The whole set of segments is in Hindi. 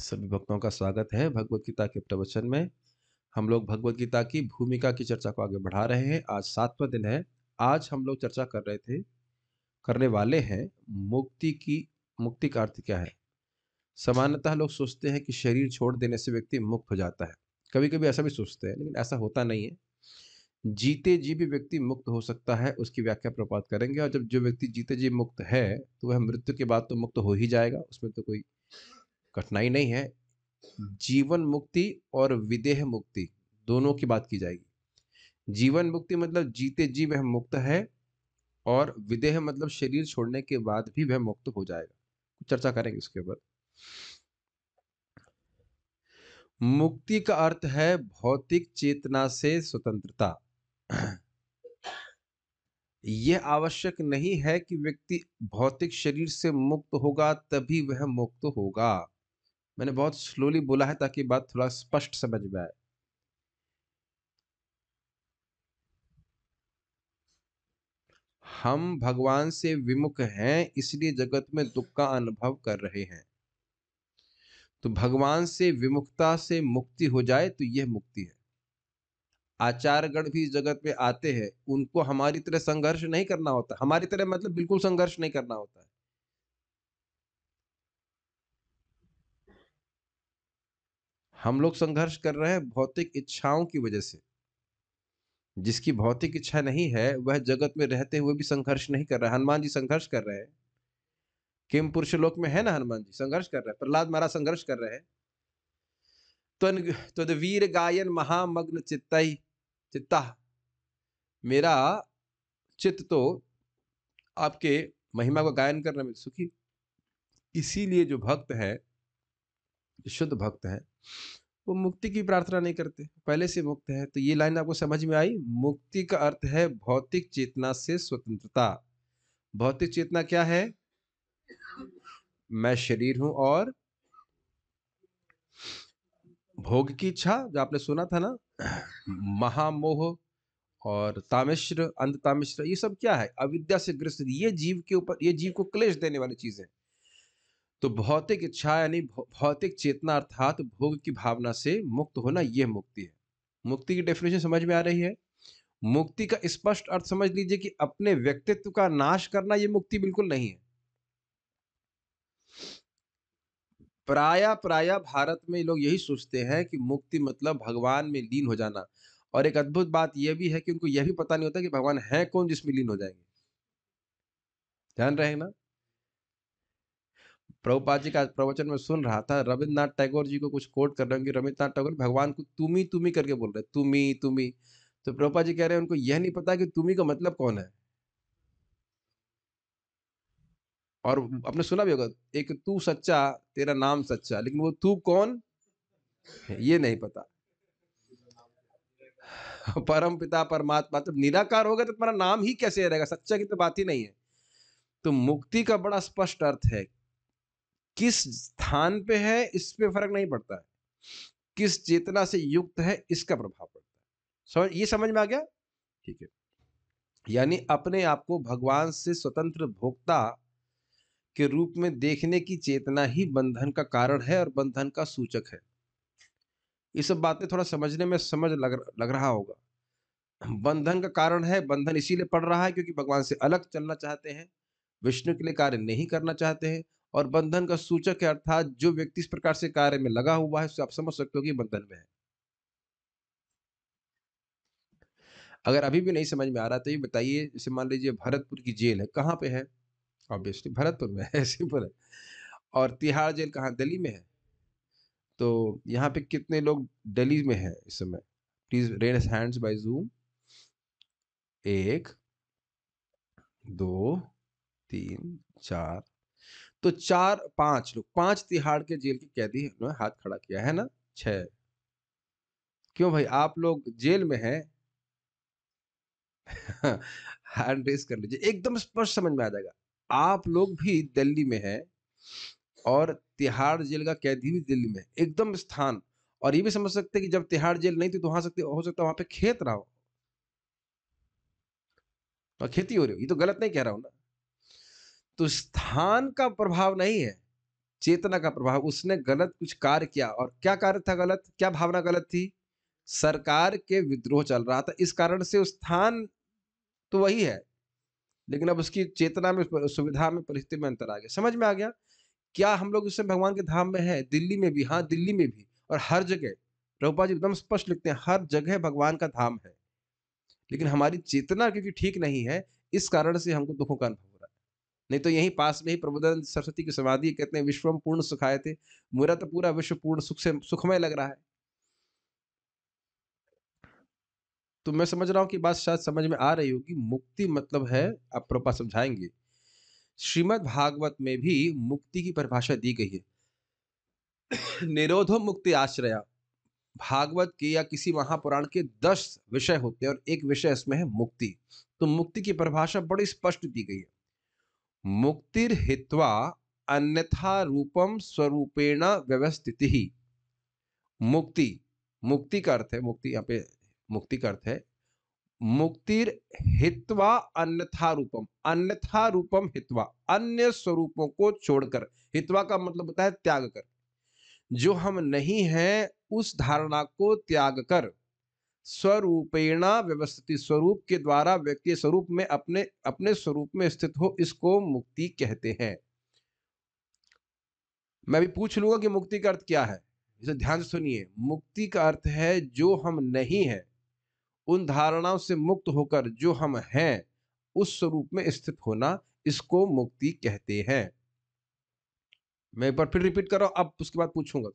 सभी भक्तों का स्वागत है भगवत गीता के प्रवचन में हम लोग भगवत गीता की भूमिका की चर्चा को आगे बढ़ा रहे हैं आज सातवां दिन है आज हम लोग चर्चा कर रहे थे करने वाले हैं मुक्ति की मुक्ति का अर्थ क्या है सामान्यतः लोग सोचते हैं कि शरीर छोड़ देने से व्यक्ति मुक्त हो जाता है कभी कभी ऐसा भी सोचते हैं लेकिन ऐसा होता नहीं है जीते जी भी व्यक्ति मुक्त हो सकता है उसकी व्याख्या प्रपात करेंगे और जब जो व्यक्ति जीते जी मुक्त है तो वह मृत्यु के बाद तो मुक्त हो ही जाएगा उसमें तो कोई कठिनाई नहीं है जीवन मुक्ति और विदेह मुक्ति दोनों की बात की जाएगी जीवन मुक्ति मतलब जीते जी वह मुक्त है और विदेह मतलब शरीर छोड़ने के बाद भी वह मुक्त हो जाएगा चर्चा करेंगे इसके ऊपर मुक्ति का अर्थ है भौतिक चेतना से स्वतंत्रता यह आवश्यक नहीं है कि व्यक्ति भौतिक शरीर से मुक्त होगा तभी वह मुक्त होगा मैंने बहुत स्लोली बोला है ताकि बात थोड़ा स्पष्ट समझ में आए हम भगवान से विमुख हैं इसलिए जगत में दुख का अनुभव कर रहे हैं तो भगवान से विमुखता से मुक्ति हो जाए तो यह मुक्ति है आचारगण भी जगत में आते हैं उनको हमारी तरह संघर्ष नहीं करना होता हमारी तरह मतलब बिल्कुल संघर्ष नहीं करना होता हम लोग संघर्ष कर रहे हैं भौतिक इच्छाओं की वजह से जिसकी भौतिक इच्छा नहीं है वह जगत में रहते हुए भी संघर्ष नहीं कर रहा हनुमान जी संघर्ष कर रहे हैं किम पुरुष लोक में है ना हनुमान जी संघर्ष कर रहे हैं प्रहलाद महाराज संघर्ष कर रहे हैं तो तो वीर गायन महामग्न चित्ताई चित्ता मेरा चित्त तो आपके महिमा को गायन करने में सुखी इसीलिए जो भक्त है शुद्ध भक्त है वो मुक्ति की प्रार्थना नहीं करते पहले से मुक्त है तो ये लाइन आपको समझ में आई मुक्ति का अर्थ है भौतिक चेतना से स्वतंत्रता भौतिक चेतना क्या है मैं शरीर हूं और भोग की इच्छा जो आपने सुना था ना महामोह और तामिश्र अंत तामिश्र ये सब क्या है अविद्या से ग्रस्त ये जीव के ऊपर ये जीव को क्लेश देने वाली चीजें तो भौतिक इच्छा यानी भौतिक चेतना अर्थात भोग की भावना से मुक्त होना यह मुक्ति है मुक्ति की डेफिनेशन समझ में आ रही है मुक्ति का स्पष्ट अर्थ समझ लीजिए कि अपने व्यक्तित्व का नाश करना यह मुक्ति बिल्कुल नहीं है प्राय प्राय भारत में लोग यही सोचते हैं कि मुक्ति मतलब भगवान में लीन हो जाना और एक अद्भुत बात यह भी है कि उनको यह भी पता नहीं होता कि भगवान है कौन जिसमें लीन हो जाएंगे ध्यान रहे ना प्रभुपाद जी का प्रवचन में सुन रहा था रविन्द्रनाथ टैगोर जी को कुछ कोट कर रहे होंगे रविन्द्रनाथ टैगोर भगवान को तुम्ही तुम्ही करके बोल रहे तुम्ही तुम्ही तो प्रभुपाद जी कह रहे हैं उनको यह नहीं पता कि तुम्ही का मतलब कौन है और आपने सुना भी होगा एक तू सच्चा तेरा नाम सच्चा लेकिन वो तू कौन ये नहीं पता परम पिता परमात्मा तो निराकार होगा तो तुम्हारा नाम ही कैसे रहेगा सच्चा की तो बात ही नहीं है तो मुक्ति का बड़ा स्पष्ट अर्थ है किस स्थान पे है इस पे फर्क नहीं पड़ता है किस चेतना से युक्त है इसका प्रभाव पड़ता है समझ ये समझ में आ गया ठीक है यानी अपने आप को भगवान से स्वतंत्र भोक्ता के रूप में देखने की चेतना ही बंधन का कारण है और बंधन का सूचक है ये सब बातें थोड़ा समझने में समझ लग लग रहा होगा बंधन का कारण है बंधन इसीलिए पड़ रहा है क्योंकि भगवान से अलग चलना चाहते हैं विष्णु के लिए कार्य नहीं करना चाहते हैं और बंधन का सूचक अर्थात जो व्यक्ति इस प्रकार से कार्य में लगा हुआ है उसे आप समझ सकते हो कि बंधन में है अगर अभी भी नहीं समझ में आ रहा तो ये बताइए जैसे मान लीजिए भरतपुर की जेल है कहाँ पे है ऑब्वियसली भरतपुर में है सिंपल है और तिहाड़ जेल कहाँ दिल्ली में है तो यहाँ पे कितने लोग दिल्ली में है इस समय please raise hands by zoom एक दो तीन चार तो चार पांच लोग पांच तिहाड़ के जेल के कैदी उन्होंने हाथ खड़ा किया है ना छ क्यों भाई आप लोग जेल में हैं हैंड रेस कर लीजिए एकदम स्पष्ट समझ में आ जाएगा आप लोग भी दिल्ली में हैं और तिहाड़ जेल का कैदी भी दिल्ली में एकदम स्थान और ये भी समझ सकते हैं कि जब तिहाड़ जेल नहीं थी तो वहां सकते हो सकता वहां पे खेत रहा हो और खेती हो रही हो ये तो गलत नहीं कह रहा हूं ना तो स्थान का प्रभाव नहीं है चेतना का प्रभाव उसने गलत कुछ कार्य किया और क्या कार्य था गलत क्या भावना गलत थी सरकार के विद्रोह चल रहा था इस कारण से स्थान तो वही है लेकिन अब उसकी चेतना में सुविधा में परिस्थिति में अंतर आ गया समझ में आ गया क्या हम लोग उससे भगवान के धाम में है दिल्ली में भी हाँ दिल्ली में भी और हर जगह प्रभुपा जी एकदम स्पष्ट लिखते हैं हर जगह भगवान का धाम है लेकिन हमारी चेतना क्योंकि ठीक नहीं है इस कारण से हमको दुखों का अनुभव नहीं तो यही पास में ही प्रबोधन सरस्वती की समाधि कहते हैं विश्वम पूर्ण सुखाए थे मेरा तो पूरा विश्व पूर्ण सुख से सुखमय लग रहा है तो मैं समझ रहा हूं कि बात शायद समझ में आ रही होगी मुक्ति मतलब है आप प्रोपा समझाएंगे श्रीमद भागवत में भी मुक्ति की परिभाषा दी गई है निरोधो मुक्ति आश्रया भागवत के या किसी महापुराण के दस विषय होते हैं और एक विषय इसमें है मुक्ति तो मुक्ति की परिभाषा बड़ी स्पष्ट दी गई है मुक्तिर हित्वा अन्यथा रूपम स्वरूपेण व्यवस्थित ही मुक्ति मुक्ति का अर्थ है मुक्ति यहाँ पे मुक्ति का अर्थ है मुक्तिर हित्वा अन्यथा रूपम अन्यथा रूपम हित्वा अन्य स्वरूपों को छोड़कर हित्वा का मतलब होता है त्याग कर जो हम नहीं हैं उस धारणा को त्याग कर स्वरूपेणा व्यवस्थित स्वरूप के द्वारा व्यक्ति स्वरूप में अपने अपने स्वरूप में स्थित हो इसको मुक्ति कहते हैं मैं भी पूछ लूंगा कि मुक्ति का अर्थ क्या है इसे ध्यान से सुनिए मुक्ति का अर्थ है जो हम नहीं है उन धारणाओं से मुक्त होकर जो हम हैं उस स्वरूप में स्थित होना इसको मुक्ति कहते हैं मैं एक बार फिर रिपीट कर रहा हूं अब उसके बाद पूछूंगा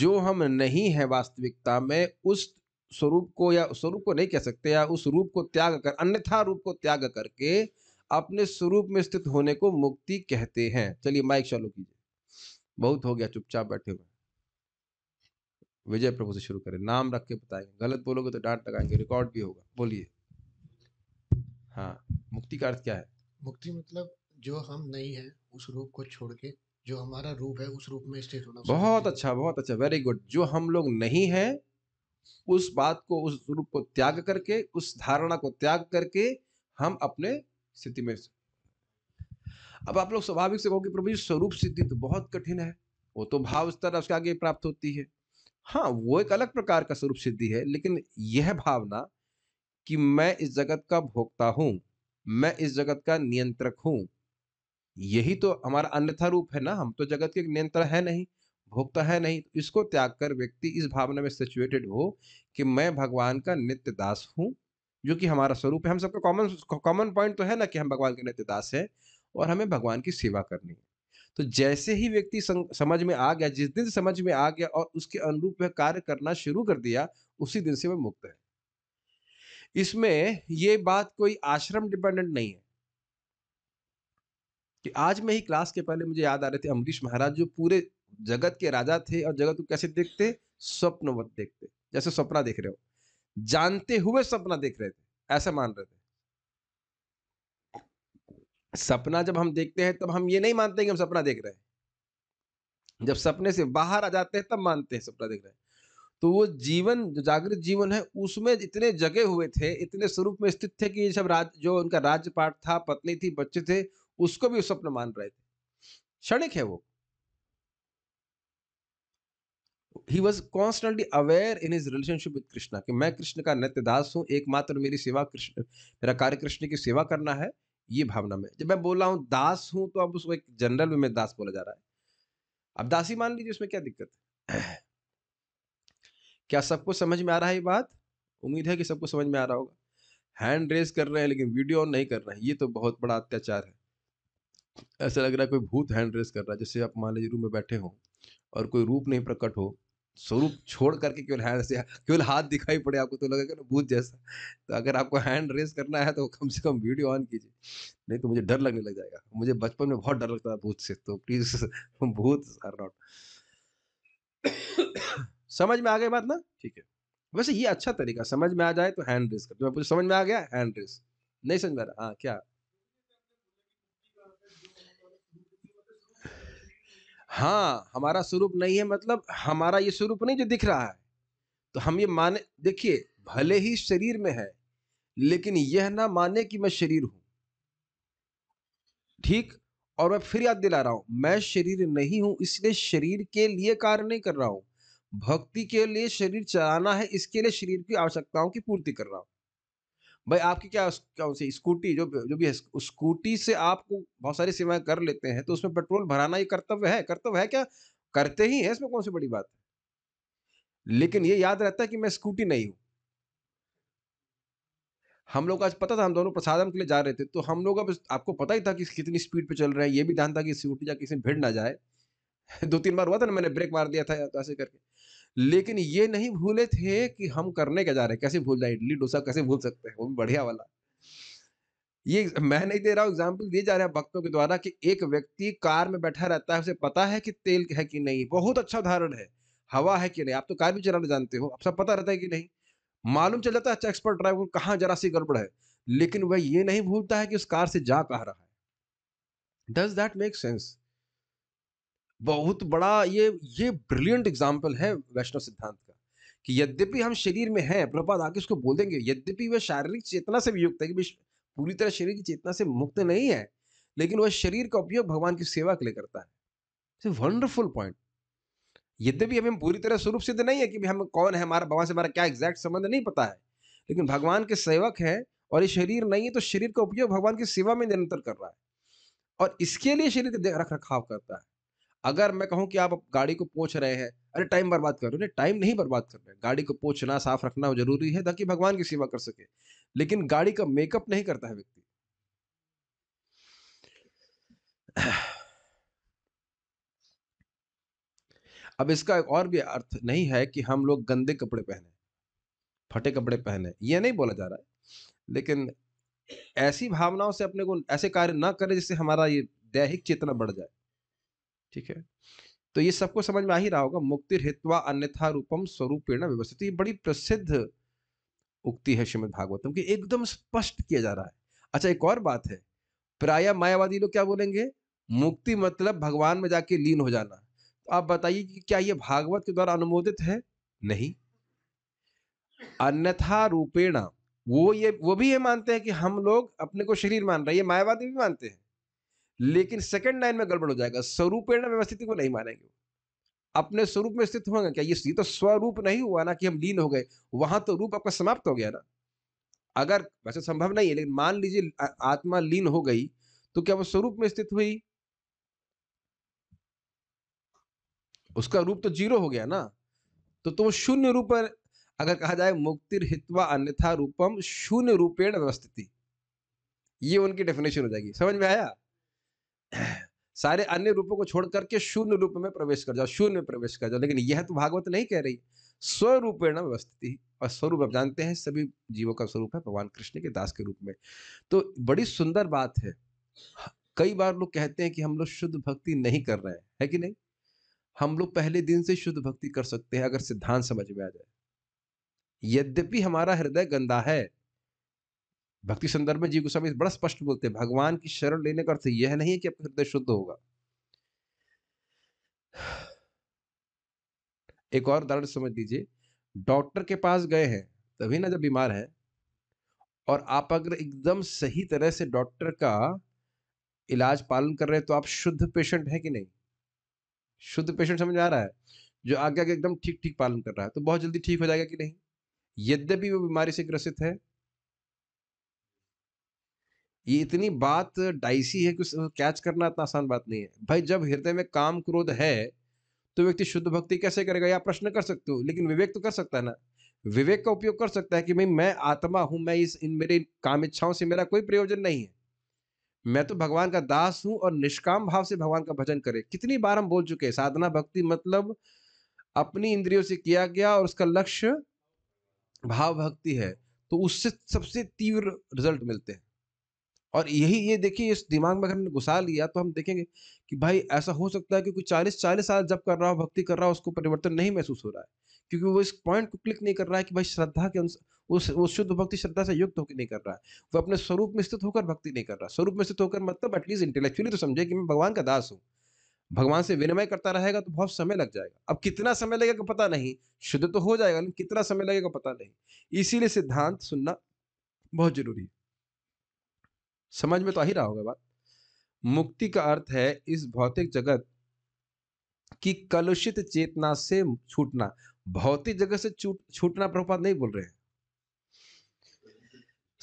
जो हम नहीं है वास्तविकता में उस स्वरूप को या स्वरूप को नहीं कह सकते या उस रूप को त्याग कर अन्यथा रूप को त्याग करके अपने स्वरूप में स्थित होने को मुक्ति कहते हैं चलिए माइक चालू कीजिए बहुत हो गया चुपचाप बैठे हुए विजय प्रभु से शुरू करें नाम रख के बताएंगे गलत बोलोगे तो डांट लगाएंगे रिकॉर्ड भी होगा बोलिए हाँ मुक्ति का अर्थ क्या है मुक्ति मतलब जो हम नहीं है उस रूप को छोड़ के जो हमारा रूप है उस रूप में स्थित होना बहुत अच्छा बहुत अच्छा वेरी गुड जो हम लोग नहीं है उस बात को उस स्वरूप को त्याग करके उस धारणा को त्याग करके हम अपने स्थिति में अब आप लोग स्वाभाविक से कहोगे प्रभु स्वरूप सिद्धि तो बहुत कठिन है वो तो भाव स्तर उसके आगे प्राप्त होती है हाँ वो एक अलग प्रकार का स्वरूप सिद्धि है लेकिन यह भावना कि मैं इस जगत का भोगता हूँ मैं इस जगत का नियंत्रक हूँ यही तो हमारा अन्यथा रूप है ना हम तो जगत के नियंत्रण है नहीं भोगता है नहीं तो इसको त्याग कर व्यक्ति इस भावना में सिचुएटेड हो कि मैं भगवान का नित्य दास हूँ जो कि हमारा स्वरूप है हम सबका कॉमन कॉमन पॉइंट तो है ना कि हम भगवान के नित्य दास हैं और हमें भगवान की सेवा करनी है तो जैसे ही व्यक्ति समझ में आ गया जिस दिन समझ में आ गया और उसके अनुरूप वह कार्य करना शुरू कर दिया उसी दिन से वह मुक्त है इसमें ये बात कोई आश्रम डिपेंडेंट नहीं है कि आज मैं ही क्लास के पहले मुझे याद आ रहे थे अमरीश महाराज जो पूरे जगत के राजा थे और जगत को कैसे देखते स्वप्नवत देखते जैसे सपना देख रहे हो जानते हुए सपना देख रहे थे ऐसा मान रहे थे सपना जब हम देखते हैं तब हम ये नहीं मानते कि हम सपना देख रहे हैं जब सपने से बाहर आ जाते हैं तब मानते हैं सपना देख रहे हैं तो वो जीवन जो जागृत जीवन है उसमें इतने जगे हुए थे इतने स्वरूप में स्थित थे कि ये सब राज जो उनका राज्य था पत्नी थी बच्चे थे उसको भी स्वप्न मान रहे थे क्षणिक है वो he was constantly aware in his relationship with Krishna कि मैं कृष्ण का नित्य दास हूँ एकमात्र मेरी सेवा कृष्ण मेरा कार्य कृष्ण की सेवा करना है ये भावना में जब मैं बोल रहा हूँ दास हूँ तो अब उसको एक जनरल वे में दास बोला जा रहा है अब दासी मान लीजिए उसमें क्या दिक्कत है क्या सबको समझ में आ रहा है ये बात उम्मीद है कि सबको समझ में आ रहा होगा हैंड रेस कर रहे हैं लेकिन वीडियो ऑन नहीं कर रहे हैं ये तो बहुत बड़ा अत्याचार है ऐसा लग रहा है कोई भूत हैंड रेस कर रहा है जैसे आप मान लीजिए रूम में बैठे हो और कोई रूप नहीं प्रकट हो स्वरूप छोड़ करके केवल हैंड से केवल हाथ दिखाई पड़े आपको तो लगेगा ना भूत जैसा तो अगर आपको हैंड रेस करना है तो कम से कम वीडियो ऑन कीजिए नहीं तो मुझे डर लगने लग जाएगा मुझे बचपन में बहुत डर लगता था भूत से तो प्लीज भूत आर नॉट समझ में आ गई बात ना ठीक है वैसे ये अच्छा तरीका समझ में आ जाए तो हैंड रेस कर तो समझ में आ गया हैंड रेस नहीं समझ में आ रहा हाँ क्या हाँ हमारा स्वरूप नहीं है मतलब हमारा ये स्वरूप नहीं जो दिख रहा है तो हम ये माने देखिए भले ही शरीर में है लेकिन यह ना माने कि मैं शरीर हूं ठीक और मैं फिर याद दिला रहा हूं मैं शरीर नहीं हूं इसलिए शरीर के लिए कार्य नहीं कर रहा हूं भक्ति के लिए शरीर चलाना है इसके लिए शरीर की आवश्यकताओं की पूर्ति कर रहा हूं भाई आपकी क्या कौन स्कूटी जो जो भी है स्कूटी से आपको बहुत सारी सेवाएं कर लेते हैं तो उसमें पेट्रोल भराना ही कर्तव्य है कर्तव्य है क्या करते ही है इसमें कौन सी बड़ी बात है लेकिन ये याद रहता है कि मैं स्कूटी नहीं हूं हम लोग आज पता था हम दोनों प्रसादम के लिए जा रहे थे तो हम लोग अब आपको पता ही था कि कितनी स्पीड पे चल रहे हैं ये भी ध्यान था कि स्कूटी जा किसी भीड़ भिड़ ना जाए दो तीन बार हुआ था ना मैंने ब्रेक मार दिया था ऐसे करके लेकिन ये नहीं भूले थे कि हम करने क्या जा रहे हैं कैसे भूल जाए इडली डोसा कैसे भूल सकते हैं वो भी बढ़िया वाला ये मैं नहीं दे रहा हूँ एग्जाम्पल दिए जा रहे हैं भक्तों के द्वारा कि एक व्यक्ति कार में बैठा रहता है उसे पता है कि तेल है कि नहीं बहुत अच्छा उदाहरण है हवा है कि नहीं आप तो कार भी चलाना जानते हो आप सब पता रहता है कि नहीं मालूम चल जाता है अच्छा एक्सपर्ट ड्राइवर कहाँ जरा सी गड़बड़ है लेकिन वह ये नहीं भूलता है कि उस कार से जा कहा रहा है डज दैट मेक सेंस बहुत बड़ा ये ये ब्रिलियंट एग्जाम्पल है वैष्णव सिद्धांत का कि यद्यपि हम शरीर में हैं प्रभात आके उसको बोल देंगे यद्यपि वह शारीरिक चेतना से भी युक्त है कि पूरी तरह शरीर की चेतना से मुक्त नहीं है लेकिन वह शरीर का उपयोग भगवान की सेवा के लिए करता है वंडरफुल पॉइंट यद्यपि हमें पूरी तरह स्वरूप सिद्ध नहीं है कि हम कौन है हमारा भगवान से हमारा क्या एग्जैक्ट संबंध नहीं पता है लेकिन भगवान के सेवक है और ये शरीर नहीं है तो शरीर का उपयोग भगवान की सेवा में निरंतर कर रहा है और इसके लिए शरीर रख रखाव करता है अगर मैं कहूं कि आप गाड़ी को पोछ रहे हैं अरे टाइम बर्बाद कर रहे हो टाइम नहीं बर्बाद कर रहे गाड़ी को पोछना साफ रखना जरूरी है ताकि भगवान की सेवा कर सके लेकिन गाड़ी का मेकअप नहीं करता है व्यक्ति अब इसका एक और भी अर्थ नहीं है कि हम लोग गंदे कपड़े पहने फटे कपड़े पहने ये नहीं बोला जा रहा है लेकिन ऐसी भावनाओं से अपने को ऐसे कार्य ना करें जिससे हमारा ये दैहिक चेतना बढ़ जाए ठीक है तो ये सबको समझ में आ ही रहा होगा मुक्ति हित्वा अन्यथा रूपम स्वरूपेण व्यवस्थित ये बड़ी प्रसिद्ध उक्ति है श्रीमद भागवतम की एकदम स्पष्ट किया जा रहा है अच्छा एक और बात है प्राय मायावादी लोग क्या बोलेंगे मुक्ति मतलब भगवान में जाके लीन हो जाना तो आप बताइए कि क्या ये भागवत के द्वारा अनुमोदित है नहीं अन्यथा रूपेण वो ये वो भी ये मानते हैं कि हम लोग अपने को शरीर मान रहे हैं ये मायावादी भी मानते हैं लेकिन सेकंड लाइन में गड़बड़ हो जाएगा स्वरूपेण व्यवस्थित को नहीं मानेंगे अपने स्वरूप में स्थित होंगे क्या ये तो स्वरूप नहीं हुआ ना कि हम लीन हो गए वहां तो रूप आपका समाप्त हो गया ना अगर वैसे संभव नहीं है लेकिन मान लीजिए आत्मा लीन हो गई तो क्या वो स्वरूप में स्थित हुई उसका रूप तो जीरो हो गया ना तो तो शून्य रूप अगर कहा जाए मुक्ति हितवा अन्यथा रूपम शून्य रूपेण व्यवस्थिति ये उनकी डेफिनेशन हो जाएगी समझ में आया सारे अन्य रूपों को छोड़ करके शून्य रूप में प्रवेश कर जाओ शून्य में प्रवेश कर जाओ लेकिन यह तो भागवत नहीं कह रही स्वरूप और स्वरूप आप जानते हैं सभी जीवों का स्वरूप है भगवान कृष्ण के दास के रूप में तो बड़ी सुंदर बात है कई बार लोग कहते हैं कि हम लोग शुद्ध भक्ति नहीं कर रहे हैं है कि नहीं हम लोग पहले दिन से शुद्ध भक्ति कर सकते हैं अगर सिद्धांत समझ में आ जाए यद्यपि हमारा हृदय गंदा है भक्ति संदर्भ में जीव गोस्वामी बड़ा स्पष्ट बोलते हैं भगवान की शरण लेने का अर्थ यह नहीं है कि आपका हृदय शुद्ध होगा एक और उदाहरण समझ लीजिए डॉक्टर के पास गए हैं तभी ना जब बीमार है और आप अगर एकदम सही तरह से डॉक्टर का इलाज पालन कर रहे हैं तो आप शुद्ध पेशेंट हैं कि नहीं शुद्ध पेशेंट समझ आ रहा है जो आगे आगे एकदम ठीक ठीक पालन कर रहा है तो बहुत जल्दी ठीक हो जाएगा कि नहीं यद्यपि वो बीमारी से ग्रसित है ये इतनी बात डाइसी है कि कैच करना इतना आसान बात नहीं है भाई जब हृदय में काम क्रोध है तो व्यक्ति शुद्ध भक्ति कैसे करेगा या प्रश्न कर सकते हो लेकिन विवेक तो कर सकता है ना विवेक का उपयोग कर सकता है कि भाई मैं आत्मा हूं मैं इस इन मेरे काम इच्छाओं से मेरा कोई प्रयोजन नहीं है मैं तो भगवान का दास हूं और निष्काम भाव से भगवान का भजन करे कितनी बार हम बोल चुके हैं साधना भक्ति मतलब अपनी इंद्रियों से किया गया और उसका लक्ष्य भाव भक्ति है तो उससे सबसे तीव्र रिजल्ट मिलते हैं और यही ये देखिए इस दिमाग में अगर हमने घुसा लिया तो हम देखेंगे कि भाई ऐसा हो सकता है कि कोई चालीस चालीस साल जब कर रहा हो भक्ति कर रहा हो उसको परिवर्तन नहीं महसूस हो रहा है क्योंकि वो इस पॉइंट को क्लिक नहीं कर रहा है कि भाई श्रद्धा के उस वो शुद्ध भक्ति श्रद्धा से युक्त होकर नहीं कर रहा है वो अपने स्वरूप में स्थित होकर भक्ति नहीं कर रहा स्वरूप में स्थित होकर मतलब एटलीस्ट इंटेलेक्चुअली तो समझे कि मैं भगवान का दास हूँ भगवान से विनिमय करता रहेगा तो बहुत समय लग जाएगा अब कितना समय लगेगा पता नहीं शुद्ध तो हो जाएगा लेकिन कितना समय लगेगा पता नहीं इसीलिए सिद्धांत सुनना बहुत जरूरी है समझ में तो आ ही रहा होगा बात मुक्ति का अर्थ है इस भौतिक जगत की कलुषित चेतना से छूटना भौतिक जगत से छूटना प्रभुपाद नहीं बोल रहे हैं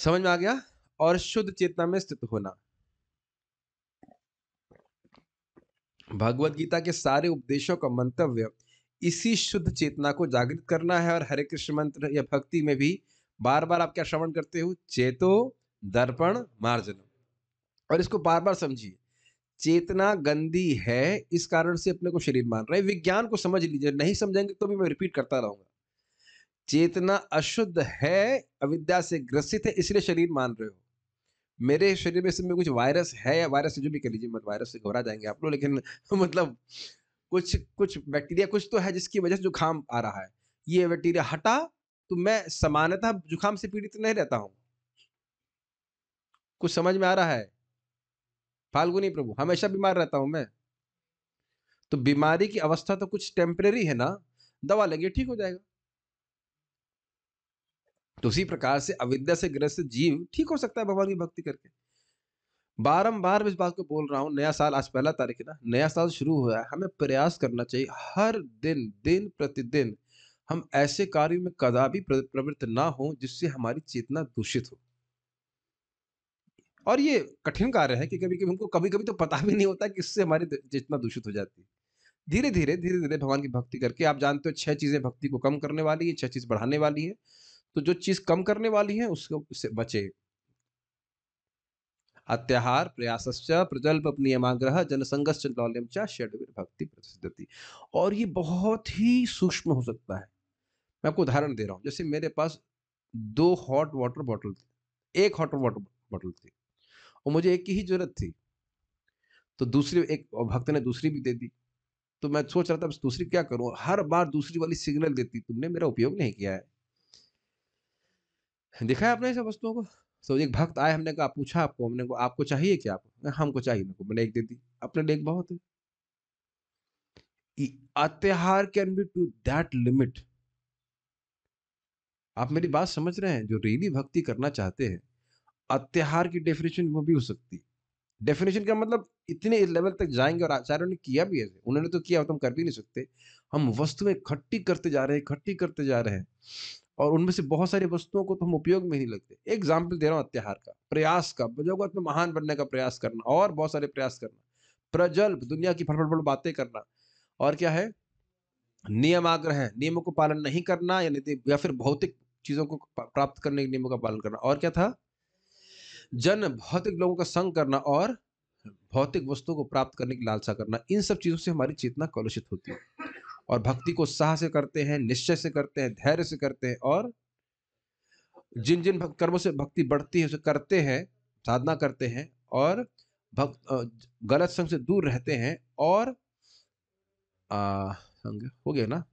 समझ में आ गया और शुद्ध चेतना में स्थित होना भगवत गीता के सारे उपदेशों का मंतव्य इसी शुद्ध चेतना को जागृत करना है और हरे कृष्ण मंत्र या भक्ति में भी बार बार आप क्या श्रवण करते हो चेतो दर्पण मार्जनम और इसको बार बार समझिए चेतना गंदी है इस कारण से अपने को शरीर मान रहा है विज्ञान को समझ लीजिए नहीं समझेंगे तो भी मैं रिपीट करता रहूंगा चेतना अशुद्ध है अविद्या से ग्रसित है इसलिए शरीर मान रहे हो मेरे शरीर में इसमें कुछ वायरस है या वायरस जो भी कह लीजिए मत वायरस से घबरा जाएंगे आप लोग लेकिन मतलब कुछ कुछ बैक्टीरिया कुछ तो है जिसकी वजह से जुकाम आ रहा है ये बैक्टीरिया हटा तो मैं समानता जुकाम से पीड़ित नहीं रहता हूँ कुछ समझ में आ रहा है फाल्गुनी प्रभु हमेशा बीमार रहता हूं मैं तो बीमारी की अवस्था तो कुछ टेम्परेरी है ना दवा लगी ठीक हो जाएगा तो उसी प्रकार से अविद्या से ग्रस्त जीव ठीक हो सकता है भगवान की भक्ति करके बारंबार इस बात को बोल रहा हूँ नया साल आज पहला तारीख है ना नया साल शुरू हुआ है हमें प्रयास करना चाहिए हर दिन दिन प्रतिदिन हम ऐसे कार्य में कदापि प्रवृत्त ना हो जिससे हमारी चेतना दूषित हो और ये कठिन कार्य है कि कभी कभी हमको कभी कभी तो पता भी नहीं होता कि इससे हमारी चेतना दूषित हो जाती है धीरे धीरे धीरे धीरे भगवान की भक्ति करके आप जानते हो छह चीज़ें भक्ति को कम करने वाली है छह चीज़ बढ़ाने वाली है तो जो चीज़ कम करने वाली है उसको उससे बचे अत्याहार प्रयास प्रजल्प नियमाग्रह जनसंगश्च लौल्यम च भक्ति और ये बहुत ही सूक्ष्म हो सकता है मैं आपको उदाहरण दे रहा हूँ जैसे मेरे पास दो हॉट वाटर बॉटल थी एक हॉट वाटर बॉटल थी और मुझे एक की ही जरूरत थी तो दूसरी एक भक्त ने दूसरी भी दे दी तो मैं सोच रहा था दूसरी क्या करूं हर बार दूसरी वाली सिग्नल देती तुमने मेरा उपयोग नहीं किया है देखा है आपने सब वस्तुओं को तो एक भक्त आए हमने कहा पूछा आपको हमने को आपको चाहिए क्या आप हाँ, हमको चाहिए मेरे मैंने एक दे दी अपने लिए बहुत है अत्यार can be to that limit आप मेरी बात समझ रहे हैं जो रेली भक्ति करना चाहते हैं अत्याहार की डेफिनेशन वो भी हो सकती है डेफिनेशन का मतलब इतने लेवल तक जाएंगे और आचार्यों ने किया भी है उन्होंने तो किया तो हम कर भी नहीं सकते हम वस्तुएं इकट्ठी करते जा रहे हैं इकट्ठी करते जा रहे हैं और उनमें से बहुत सारी वस्तुओं को तो हम उपयोग में नहीं लगते एग्जाम्पल दे रहा हूँ अत्याहार का प्रयास का प्रजोगत में महान बनने का प्रयास करना और बहुत सारे प्रयास करना प्रजल्प दुनिया की फटफट बातें करना और क्या है नियम आग्रह नियमों को पालन नहीं करना या तो, या फिर भौतिक चीजों को प्राप्त करने के नियमों का पालन करना और क्या था जन भौतिक लोगों का संग करना और भौतिक वस्तुओं को प्राप्त करने की लालसा करना इन सब चीज़ों से हमारी चेतना कलुषित होती है और भक्ति को साह से करते हैं निश्चय से करते हैं धैर्य से करते हैं और जिन जिन कर्मों से भक्ति बढ़ती है उसे करते हैं साधना करते हैं और भक्त गलत संग से दूर रहते हैं और आ, हो गया ना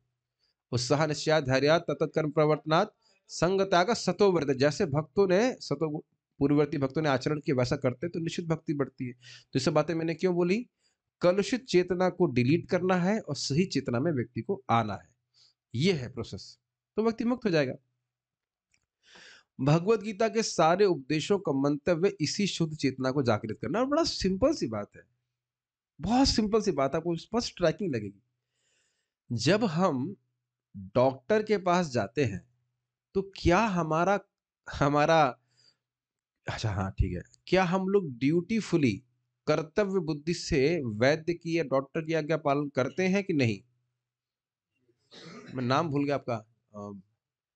उत्साह निश्चय धैर्या तत्त कर्म प्रवर्तनात् संगता का सतोव्रत जैसे भक्तों ने सतो पूर्ववर्ती भक्तों ने आचरण किया वैसा करते हैं तो निश्चित भक्ति बढ़ती है तो ये सब बातें मैंने क्यों बोली कलुषित चेतना को डिलीट करना है और सही चेतना में व्यक्ति को आना है यह है प्रोसेस तो व्यक्ति मुक्त हो जाएगा भगवत गीता के सारे उपदेशों का मंतव्य इसी शुद्ध चेतना को जागृत करना और बड़ा सिंपल सी बात है बहुत सिंपल सी बात आपको स्पष्ट ट्रैकिंग लगेगी जब हम डॉक्टर के पास जाते हैं तो क्या हमारा हमारा अच्छा हाँ ठीक है क्या हम लोग ड्यूटीफुली कर्तव्य बुद्धि से वैद्य की या डॉक्टर की आज्ञा पालन करते हैं कि नहीं मैं नाम भूल गया आपका आ,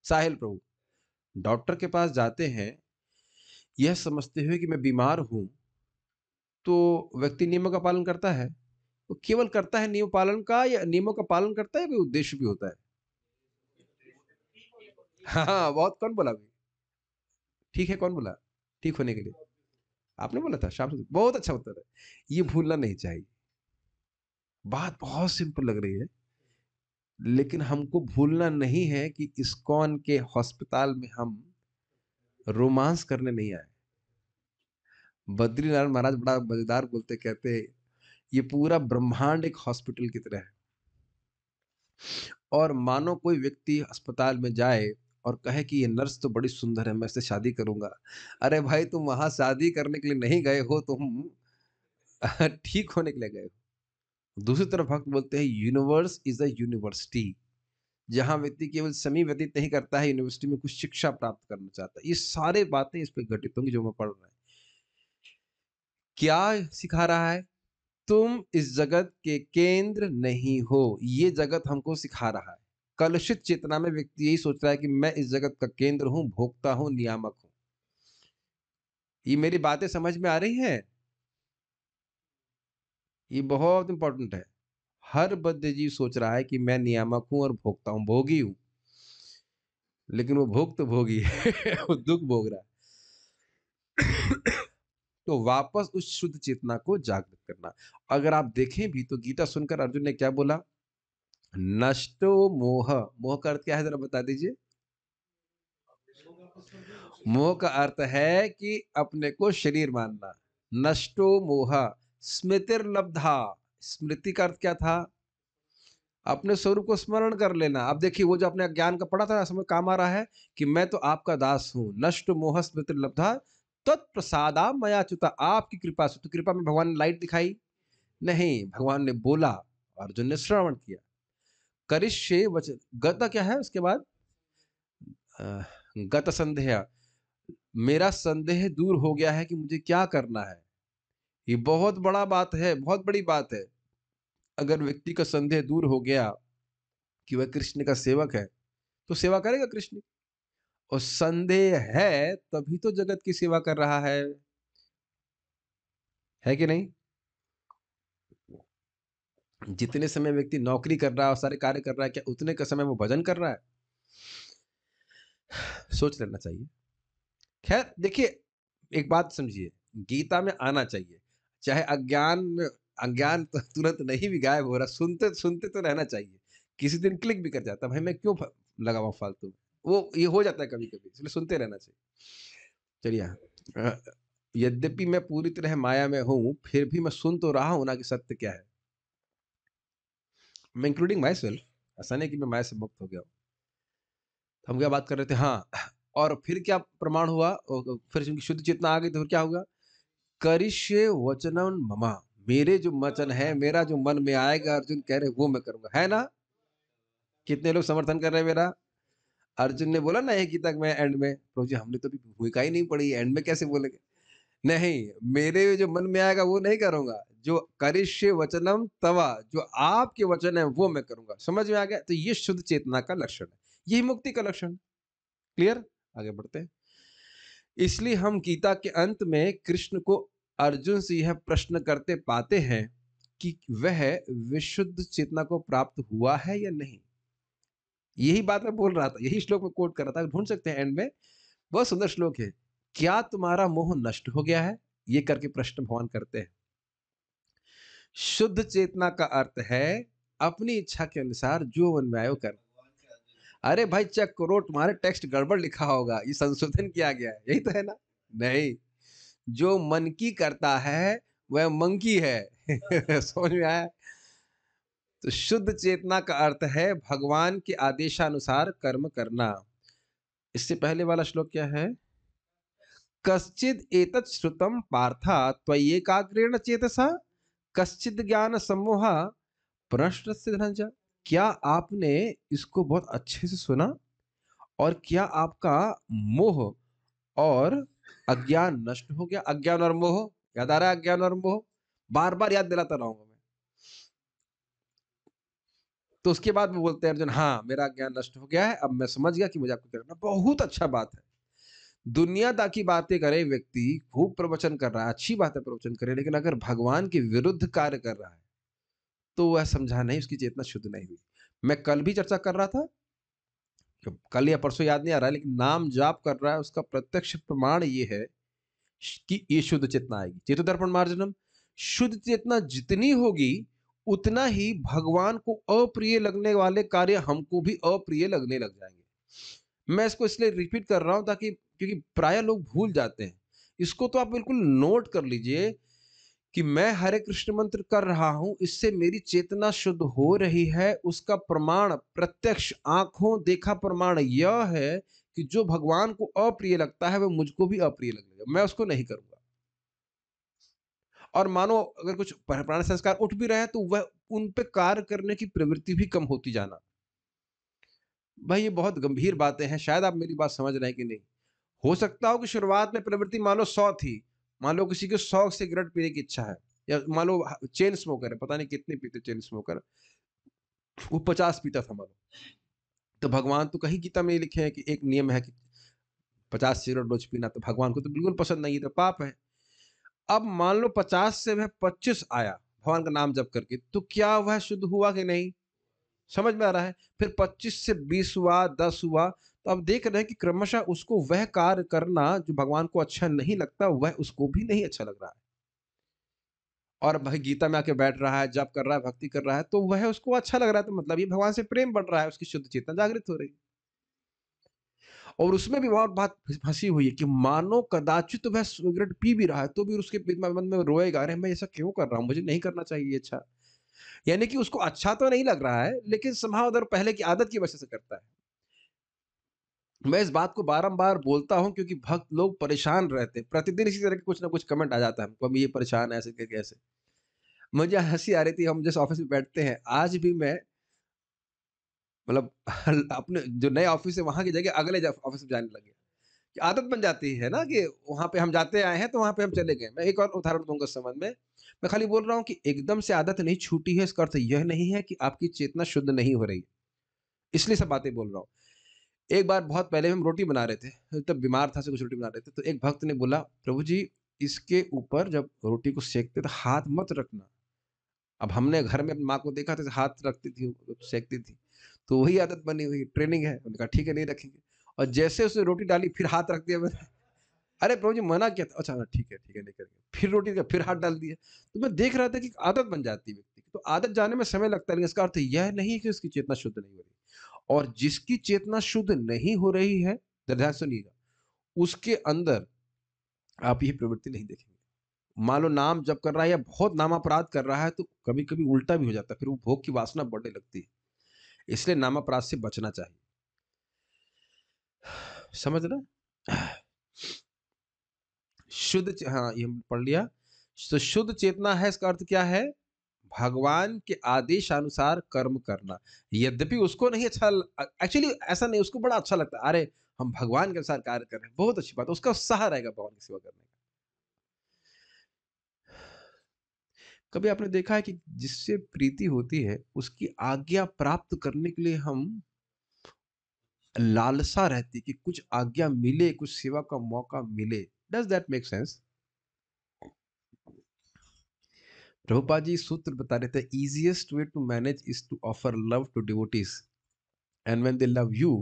साहिल प्रभु डॉक्टर के पास जाते हैं यह समझते हुए कि मैं बीमार हूं तो व्यक्ति नियमों का पालन करता है वो तो केवल करता है नियम पालन का या नियमों का पालन करता है कोई उद्देश्य भी होता है हाँ, हाँ बहुत कौन बोला अभी ठीक है कौन बोला ठीक होने के लिए आपने बोला था शाम से बहुत अच्छा उत्तर है ये भूलना नहीं चाहिए बात बहुत सिंपल लग रही है लेकिन हमको भूलना नहीं है कि इस्कॉन के हॉस्पिटल में हम रोमांस करने नहीं आए बद्रीनारायण महाराज बड़ा मजेदार बोलते कहते ये पूरा ब्रह्मांड एक हॉस्पिटल की तरह है और मानो कोई व्यक्ति अस्पताल में जाए और कहे कि ये नर्स तो बड़ी सुंदर है मैं इससे शादी करूंगा अरे भाई तुम वहां शादी करने के लिए नहीं गए हो तुम ठीक होने के लिए गए हो दूसरी तरफ भक्त बोलते हैं यूनिवर्स इज अ यूनिवर्सिटी जहां व्यक्ति केवल समय व्यतीत नहीं करता है यूनिवर्सिटी में कुछ शिक्षा प्राप्त करना चाहता है ये सारे बातें इस पर घटित होंगी जो मैं पढ़ रहा है क्या सिखा रहा है तुम इस जगत के केंद्र नहीं हो ये जगत हमको सिखा रहा है कलुषित चेतना में व्यक्ति यही सोच रहा है कि मैं इस जगत का केंद्र हूं भोक्ता हूं नियामक हूं ये मेरी बातें समझ में आ रही है ये बहुत इंपॉर्टेंट है हर बद्ध जीव सोच रहा है कि मैं नियामक हूं और भोगता हूं भोगी हूं लेकिन वो भोग तो भोगी है वो दुख भोग रहा है तो वापस उस शुद्ध चेतना को जागृत करना अगर आप देखें भी तो गीता सुनकर अर्जुन ने क्या बोला नष्टो मोह मोह का अर्थ क्या है जरा बता दीजिए मोह का अर्थ है कि अपने को शरीर मानना नष्टो मोह स्मृतिर लब्धा स्मृति का अर्थ क्या था अपने स्वरूप को स्मरण कर लेना अब देखिए वो जो अपने ज्ञान का पढ़ा था समय काम आ रहा है कि मैं तो आपका दास हूं नष्ट मोह स्मृति लब्धा तत्प्रसादा तो चुता आपकी कृपा से तो कृपा में भगवान ने लाइट दिखाई नहीं भगवान ने बोला अर्जुन ने श्रवण किया करिष्ये वचन गत क्या है उसके बाद गत संदेह मेरा संदेह दूर हो गया है कि मुझे क्या करना है ये बहुत बड़ा बात है बहुत बड़ी बात है अगर व्यक्ति का संदेह दूर हो गया कि वह कृष्ण का सेवक है तो सेवा करेगा कृष्ण और संदेह है तभी तो जगत की सेवा कर रहा है है कि नहीं जितने समय व्यक्ति नौकरी कर रहा है और सारे कार्य कर रहा है क्या उतने का समय वो भजन कर रहा है सोच लेना चाहिए खैर देखिए एक बात समझिए गीता में आना चाहिए चाहे अज्ञान में अज्ञान तो तुरंत नहीं भी गायब हो रहा सुनते सुनते तो रहना चाहिए किसी दिन क्लिक भी कर जाता भाई मैं क्यों लगा हुआ फालतू वो ये हो जाता है कभी कभी इसलिए सुनते रहना चाहिए चलिए यद्यपि मैं पूरी तरह माया में हूँ फिर भी मैं सुन तो रहा हूँ ना कि सत्य क्या है मैं इंक्लूडिंग माई सेल्फ ऐसा नहीं कि मैं माया से मुक्त हो गया हूँ तो हम क्या बात कर रहे थे हाँ और फिर क्या प्रमाण हुआ फिर शुद्ध चेतना आ गई तो फिर क्या होगा करिष्य वचन ममा मेरे जो वचन है मेरा जो मन में आएगा अर्जुन कह रहे वो मैं करूंगा है ना कितने लोग समर्थन कर रहे हैं मेरा अर्जुन ने बोला ना एक ही तक मैं एंड में प्रभु जी हमने तो भूमिका ही नहीं पड़ी एंड में कैसे बोलेंगे नहीं, मेरे जो मन में आएगा वो नहीं करूँगा, जो करिष्य वचनम तवा जो आपके वचन है वो मैं करूंगा समझ में आ गया? तो ये शुद्ध चेतना का लक्षण है। यही मुक्ति का लक्षण। क्लियर? आगे बढ़ते हैं। इसलिए हम गीता के अंत में कृष्ण को अर्जुन से यह प्रश्न करते पाते हैं कि वह विशुद्ध चेतना को प्राप्त हुआ है या नहीं? यही बात मैं बोल रहा था, यही श्लोक में कोट कर रहा था। ढूंढ सकते हैं एंड में। बहुत सुंदर श्लोक है। क्या तुम्हारा मोह नष्ट हो गया है ये करके प्रश्न भगवान करते हैं शुद्ध चेतना का अर्थ है अपनी इच्छा के अनुसार जो मन में आयो कर अरे भाई चेक करो तुम्हारे टेक्स्ट गड़बड़ लिखा होगा ये संशोधन किया गया है यही तो है ना नहीं जो मन की करता है वह मंकी है समझ में आया तो शुद्ध चेतना का अर्थ है भगवान के आदेशानुसार कर्म करना इससे पहले वाला श्लोक क्या है कश्चिद एतत् श्रुतम पार्था त्वयेकाग्रेण चेतसा कश्चित ज्ञान समूहा प्रश्न से धनंजय क्या आपने इसको बहुत अच्छे से सुना और क्या आपका मोह और अज्ञान नष्ट हो गया अज्ञान और मोह याद आ रहा है अज्ञान और मोह बार बार याद दिलाता रहूंगा मैं तो उसके बाद वो बोलते हैं अर्जुन हाँ मेरा अज्ञान नष्ट हो गया है अब मैं समझ गया कि मुझे आपको करना बहुत अच्छा बात है दुनियादार की बातें करे व्यक्ति खूब प्रवचन कर रहा है अच्छी बात है प्रवचन करे लेकिन अगर भगवान के विरुद्ध कार्य कर रहा है तो वह समझा नहीं उसकी चेतना शुद्ध नहीं हुई मैं कल भी चर्चा कर रहा था कल या परसों याद नहीं आ रहा है लेकिन नाम जाप कर रहा है उसका प्रत्यक्ष प्रमाण ये है कि ये शुद्ध चेतना आएगी चेतु दर्पण मार्जनम शुद्ध चेतना जितनी होगी उतना ही भगवान को अप्रिय लगने वाले कार्य हमको भी अप्रिय लगने लग जाएंगे मैं इसको इसलिए रिपीट कर रहा हूं ताकि क्योंकि प्राय लोग भूल जाते हैं इसको तो आप बिल्कुल नोट कर लीजिए कि मैं हरे कृष्ण मंत्र कर रहा हूं इससे मेरी चेतना शुद्ध हो रही है उसका प्रमाण प्रत्यक्ष आंखों देखा प्रमाण यह है कि जो भगवान को अप्रिय लगता है वह मुझको भी अप्रिय लगेगा मैं उसको नहीं करूंगा और मानो अगर कुछ प्राण संस्कार उठ भी रहे हैं तो वह उन पे कार्य करने की प्रवृत्ति भी कम होती जाना भाई ये बहुत गंभीर बातें हैं शायद आप मेरी बात समझ रहे हैं कि नहीं हो सकता हो कि शुरुआत में प्रवृत्ति मान लो सौ थी मान लो किसी को सौ सिगरेट पीने की इच्छा है या मान लो चेन स्मोकर है पता नहीं कितने पीते चेन स्मोकर वो पचास पीता था मान लो तो भगवान तो कहीं गीता में लिखे हैं कि एक नियम है कि पचास सिगरेट रोज पीना तो भगवान को तो बिल्कुल पसंद नहीं है तो पाप है अब मान लो पचास से वह पच्चीस आया भगवान का नाम जप करके तो क्या वह शुद्ध हुआ कि नहीं समझ में आ रहा है फिर पच्चीस से बीस हुआ दस हुआ तो आप देख रहे हैं कि क्रमशः उसको वह कार्य करना जो भगवान को अच्छा नहीं लगता वह उसको भी नहीं अच्छा लग रहा है और भाई गीता में आके बैठ रहा है जब कर रहा है भक्ति कर रहा है तो वह उसको अच्छा लग रहा है तो मतलब ये भगवान से प्रेम बढ़ रहा है उसकी शुद्ध चेतना जागृत हो रही और उसमें भी और बात हंसी हुई है कि मानो कदाचित वह सिगरेट पी भी रहा है तो भी उसके मन में रोएगा अरे मैं ऐसा क्यों कर रहा हूँ मुझे नहीं करना चाहिए अच्छा यानी कि उसको अच्छा तो नहीं लग रहा है लेकिन समाव उधर पहले की आदत की वजह से करता है मैं इस बात को बारंबार बोलता हूँ क्योंकि भक्त लोग परेशान रहते हैं प्रतिदिन इसी तरह के कुछ ना कुछ कमेंट आ जाता है हमको हम ये परेशान है ऐसे करके ऐसे मुझे हंसी आ रही थी हम जिस ऑफिस में बैठते हैं आज भी मैं मतलब अपने जो नए ऑफिस है वहां की जगह अगले ऑफिस में जाने लगे कि आदत बन जाती है ना कि वहां पे हम जाते आए हैं तो वहां पे हम चले गए मैं एक और उदाहरण दूंगा समझ में मैं खाली बोल रहा हूँ कि एकदम से आदत नहीं छूटी है इसका अर्थ यह नहीं है कि आपकी चेतना शुद्ध नहीं हो रही इसलिए सब बातें बोल रहा हूँ एक बार बहुत पहले हम रोटी बना रहे थे तब बीमार था से कुछ रोटी बना रहे थे तो एक भक्त ने बोला प्रभु जी इसके ऊपर जब रोटी को सेकते तो हाथ मत रखना अब हमने घर में अपनी माँ को देखा था तो हाथ रखती थी सेकती थी तो वही आदत बनी हुई ट्रेनिंग है उनका ठीक है नहीं रखेंगे और जैसे उसने रोटी डाली फिर हाथ रख दिया मैंने अरे प्रभु जी मना किया था अच्छा हाँ, ठीक है ठीक है नहीं करेंगे फिर रोटी का फिर हाथ डाल दिया तो मैं देख रहा था कि आदत बन जाती है व्यक्ति की तो आदत जाने में समय लगता है लेकिन इसका अर्थ यह नहीं कि उसकी चेतना शुद्ध नहीं हो रही और जिसकी चेतना शुद्ध नहीं हो रही है ध्यान सुनिएगा उसके अंदर आप ये प्रवृत्ति नहीं देखेंगे मान लो नाम जब कर रहा है या बहुत नाम अपराध कर रहा है तो कभी कभी उल्टा भी हो जाता है फिर वो भोग की वासना बढ़ने लगती है इसलिए नाम अपराध से बचना चाहिए समझ रहे शुद्ध हाँ ये पढ़ लिया तो शुद्ध चेतना है इसका अर्थ क्या है भगवान के आदेशानुसार कर्म करना यद्यपि उसको नहीं अच्छा एक्चुअली ऐसा नहीं उसको बड़ा अच्छा लगता अरे हम भगवान के अनुसार कार्य कर रहे हैं बहुत अच्छी बात उसका उत्साह रहेगा भगवान की सेवा करने का कभी आपने देखा है कि जिससे प्रीति होती है उसकी आज्ञा प्राप्त करने के लिए हम लालसा रहती कि कुछ आज्ञा मिले कुछ सेवा का मौका मिले does that make sense Prabhupada ji सूत्र बता रहे थे easiest way to manage is to offer love to devotees and when they love you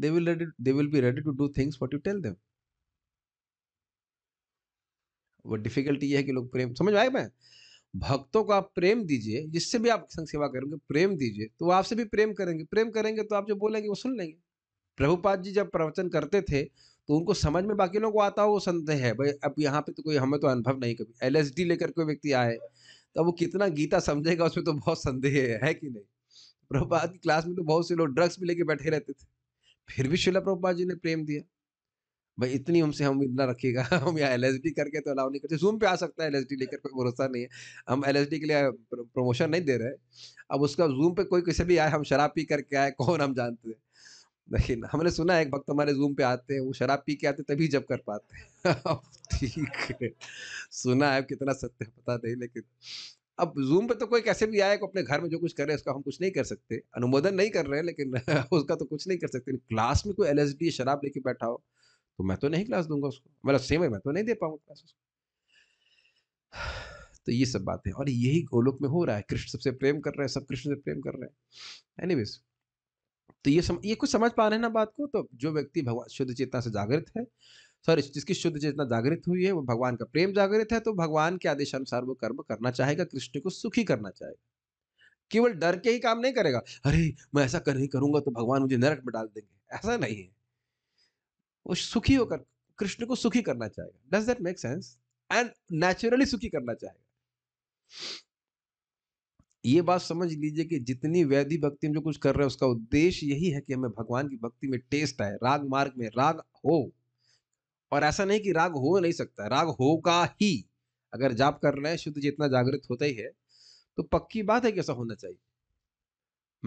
they will they will be ready to do things what you tell them वो डिफिकल्टी ये है कि लोग प्रेम समझ आए मैं भक्तों को आप प्रेम दीजिए जिससे भी आप संग सेवा करेंगे प्रेम दीजिए तो वो आपसे भी प्रेम करेंगे प्रेम करेंगे तो आप जो बोलेंगे वो सुन लेंगे प्रभुपाद जी जब प्रवचन करते थे तो उनको समझ में बाकी लोगों को आता हो वो संदेह है भाई अब यहाँ पे तो कोई हमें तो अनुभव नहीं कभी एल लेकर कोई व्यक्ति आए तो वो कितना गीता समझेगा उसमें तो बहुत संदेह है, है कि नहीं प्रभुपाद की क्लास में तो बहुत से लोग ड्रग्स भी लेके बैठे रहते थे फिर भी शिला प्रभुपाद जी ने प्रेम दिया भाई इतनी हमसे हम इतना रखिएगा हम यहाँ एल करके तो अलाउ नहीं करते जूम पे आ सकता है एल लेकर कोई भरोसा नहीं है हम एल के लिए प्रमोशन नहीं दे रहे अब उसका जूम पे कोई किसी भी आए हम शराब पी करके आए कौन हम जानते हैं लेकिन हमने सुना है एक वक्त हमारे जूम पे आते हैं वो शराब पी के आते तभी जब कर पाते हैं ठीक है सुना है कितना सत्य पता नहीं लेकिन अब जूम पे तो कोई कैसे भी आए को अपने घर में जो कुछ कर रहे हैं उसका हम कुछ नहीं कर सकते अनुमोदन नहीं कर रहे हैं लेकिन उसका तो कुछ नहीं कर सकते क्लास में कोई एल शराब लेके बैठा हो तो मैं तो नहीं क्लास दूंगा उसको मतलब सेम है मैं तो नहीं दे पाऊंगा क्लास उसको तो ये सब बातें और यही गोलोक में हो रहा है कृष्ण सबसे प्रेम कर रहे हैं सब कृष्ण से प्रेम कर रहे हैं एनी तो ये सम, ये कुछ समझ पा रहे हैं ना बात को तो जो व्यक्ति भगवान शुद्ध चेतना से जागृत है सॉरी जिसकी शुद्ध चेतना जागृत हुई है वो भगवान का प्रेम जागृत है तो भगवान के आदेश अनुसार वो कर्म करना चाहेगा कृष्ण को सुखी करना चाहेगा केवल डर के ही काम नहीं करेगा अरे मैं ऐसा कर नहीं करूंगा तो भगवान मुझे नरक में डाल देंगे ऐसा नहीं है वो सुखी होकर कृष्ण को सुखी करना चाहेगा does that make sense and naturally सुखी करना चाहेगा ये बात समझ लीजिए कि जितनी वैधि भक्ति में जो कुछ कर रहे हैं उसका उद्देश्य यही है कि हमें भगवान की भक्ति में टेस्ट आए राग मार्ग में राग हो और ऐसा नहीं कि राग हो नहीं सकता राग होगा ही अगर जाप कर रहे हैं शुद्ध जितना जागृत होता ही है तो पक्की बात है कि ऐसा होना चाहिए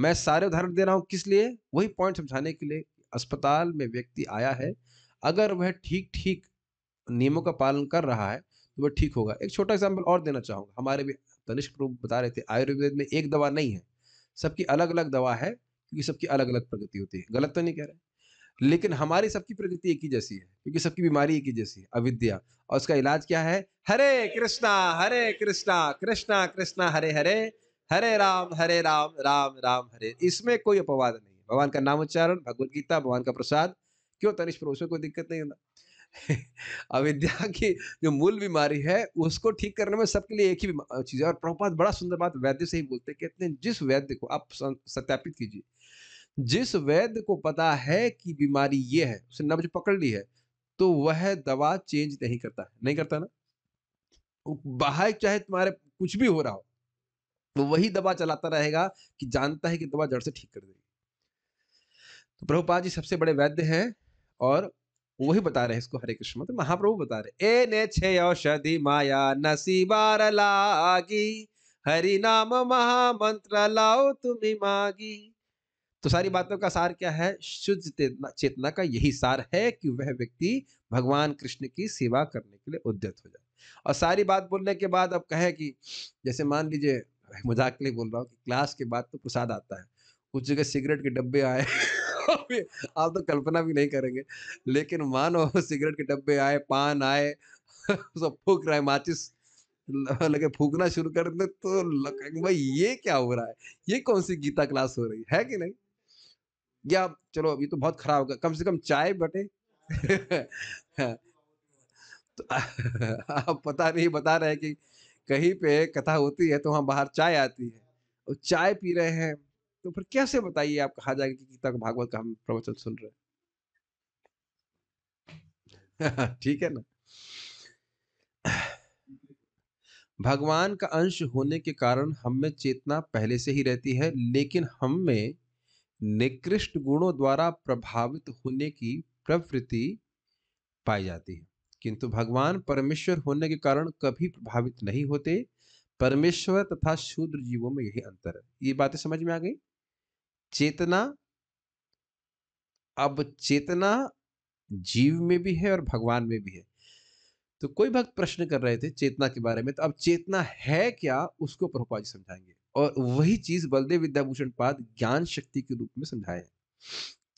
मैं सारे उदाहरण दे रहा हूँ किस लिए वही पॉइंट समझाने के लिए अस्पताल में व्यक्ति आया है अगर वह ठीक ठीक नियमों का पालन कर रहा है तो वह ठीक होगा एक छोटा एग्जाम्पल और देना चाहूंगा हमारे भी तनिष्क रूप बता रहे थे आयुर्वेद में एक दवा नहीं है सबकी अलग अलग दवा है क्योंकि सबकी अलग अलग प्रगति होती है गलत तो नहीं कह रहे लेकिन हमारी सबकी प्रगति एक ही जैसी है क्योंकि सबकी बीमारी एक ही जैसी है अविद्या और उसका इलाज क्या है हरे कृष्णा हरे कृष्णा कृष्णा कृष्णा हरे हरे हरे राम हरे राम राम राम हरे इसमें कोई अपवाद नहीं भगवान का नाम उच्चारण भगवदगीता भगवान का प्रसाद क्यों तनिष्क उसमें कोई दिक्कत नहीं होना अविद्या की जो मूल बीमारी है उसको ठीक करने में सबके लिए एक ही चीज़ है और प्रभुपात बड़ा सुंदर बात वैद्य से ही बोलते कहते हैं जिस वैद्य को आप सत्यापित कीजिए जिस वैद्य को पता है कि बीमारी ये है उसे नब्ज पकड़ ली है तो वह दवा चेंज नहीं करता नहीं करता ना बाहर चाहे तुम्हारे कुछ भी हो रहा हो वो वही दवा चलाता रहेगा कि जानता है कि दवा जड़ से ठीक कर देगी तो प्रभुपाद जी सबसे बड़े वैद्य हैं और वही बता रहे हैं इसको हरे कृष्ण मतलब महाप्रभु बता रहे ए ने छे औषधि माया नसीबार लागी हरि नाम महामंत्र लाओ तुम्हें मागी तो सारी हम्म। बातों का सार क्या है शुद्ध चेतना चेतना का यही सार है कि वह व्यक्ति भगवान कृष्ण की सेवा करने के लिए उद्यत हो जाए और सारी बात बोलने के बाद अब कहे कि जैसे मान लीजिए मजाक के लिए बोल रहा हूँ कि क्लास के बाद तो प्रसाद आता है कुछ जगह सिगरेट के डब्बे आए आप तो कल्पना भी नहीं करेंगे लेकिन मानो सिगरेट के डब्बे आए पान आए सब फूक रहा है माचिस लगे फूकना शुरू कर दे तो भाई ये क्या हो रहा है ये कौन सी गीता क्लास हो रही है कि नहीं या चलो अभी तो बहुत खराब होगा कम से कम चाय बटे हाँ। तो आप पता नहीं बता रहे कि कहीं पे कथा होती है तो वहां बाहर चाय आती है और चाय पी रहे हैं तो फिर कैसे बताइए आप कहा जाएगा कि गीता भागवत का हम प्रवचन सुन रहे ठीक है ना भगवान का अंश होने के कारण हम में चेतना पहले से ही रहती है लेकिन हम में निकृष्ट गुणों द्वारा प्रभावित होने की प्रवृत्ति पाई जाती है किंतु भगवान परमेश्वर होने के कारण कभी प्रभावित नहीं होते परमेश्वर तथा शूद्र जीवों में यही अंतर है ये बातें समझ में आ गई चेतना अब चेतना जीव में भी है और भगवान में भी है तो कोई भक्त प्रश्न कर रहे थे चेतना के बारे में तो अब चेतना है क्या उसको प्रभुपाद जी समझाएंगे और वही चीज बलदेव विद्याभूषण पाद ज्ञान शक्ति के रूप में समझाए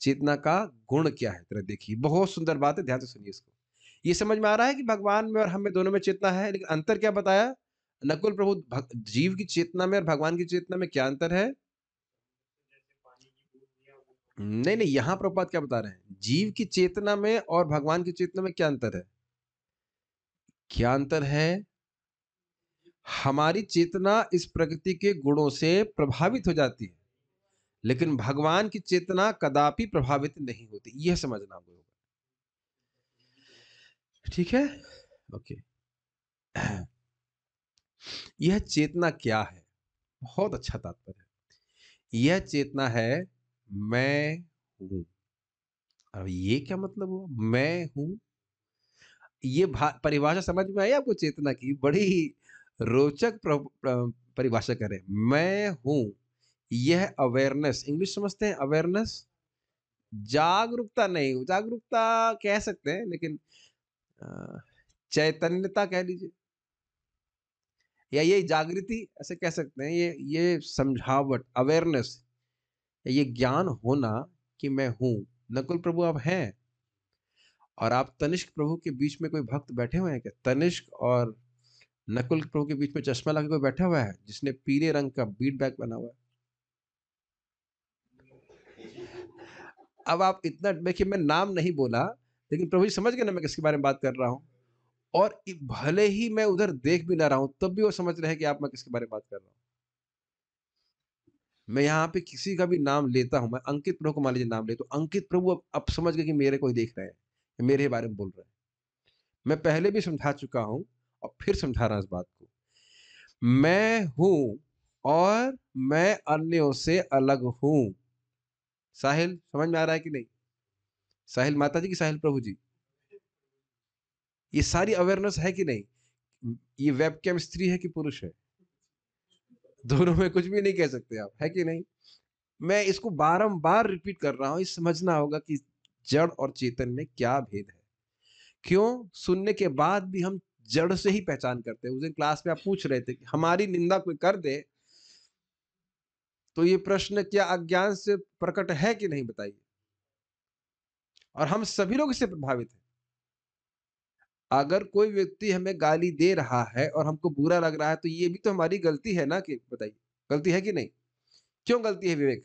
चेतना का गुण क्या है तरह देखिए बहुत सुंदर बात है ध्यान से सुनिए इसको ये समझ में आ रहा है कि भगवान में और हम में दोनों में चेतना है लेकिन अंतर क्या बताया नकुल प्रभु जीव की चेतना में और भगवान की चेतना में क्या अंतर है नहीं नहीं यहां प्रभुपाद क्या बता रहे हैं जीव की चेतना में और भगवान की चेतना में क्या अंतर है क्या अंतर है हमारी चेतना इस प्रकृति के गुणों से प्रभावित हो जाती है लेकिन भगवान की चेतना कदापि प्रभावित नहीं होती यह समझना होगा ठीक है ओके यह चेतना क्या है बहुत अच्छा तात्पर्य यह चेतना है मैं हूं अब ये क्या मतलब हुआ मैं हूं ये परिभाषा समझ में आई आपको चेतना की बड़ी रोचक परिभाषा करें मैं हूं यह अवेयरनेस इंग्लिश समझते हैं अवेयरनेस जागरूकता नहीं जागरूकता कह सकते हैं लेकिन चैतन्यता कह लीजिए या ये जागृति ऐसे कह सकते हैं ये ये समझावट अवेयरनेस ये ज्ञान होना कि मैं हूं नकुल प्रभु आप हैं और आप तनिष्क प्रभु के बीच में कोई भक्त बैठे हुए हैं क्या तनिष्क और नकुल प्रभु के बीच में चश्मा लगा कोई बैठा हुआ है जिसने पीले रंग का बीट बैग बना हुआ है अब आप इतना देखिए मैं नाम नहीं बोला लेकिन प्रभु जी समझ गए ना मैं किसके बारे में बात कर रहा हूँ और भले ही मैं उधर देख भी ना रहा हूं तब भी वो समझ रहे हैं कि आप मैं किसके बारे में बात कर रहा हूँ मैं यहाँ पे किसी का भी नाम लेता हूँ मैं अंकित प्रभु को मान लीजिए नाम ले तो अंकित प्रभु अब अब समझ गए कि मेरे को ही देख रहे हैं मेरे बारे में बोल रहे हैं मैं पहले भी समझा चुका हूँ और फिर समझा रहा इस बात को मैं हूँ और मैं अन्यों से अलग हूँ साहिल समझ में आ रहा है कि नहीं साहिल माता जी की साहिल प्रभु जी ये सारी अवेयरनेस है कि नहीं ये वेब स्त्री है कि पुरुष है दोनों में कुछ भी नहीं कह सकते आप है कि नहीं मैं इसको बारंबार रिपीट कर रहा हूं समझना होगा कि जड़ और चेतन में क्या भेद है क्यों सुनने के बाद भी हम जड़ से ही पहचान करते हैं उस दिन क्लास में आप पूछ रहे थे कि हमारी निंदा कोई कर दे तो ये प्रश्न क्या अज्ञान से प्रकट है कि नहीं बताइए और हम सभी लोग इससे प्रभावित हैं अगर कोई व्यक्ति हमें गाली दे रहा है और हमको बुरा लग रहा है तो ये भी तो हमारी गलती है ना कि बताइए गलती है कि नहीं क्यों गलती है विवेक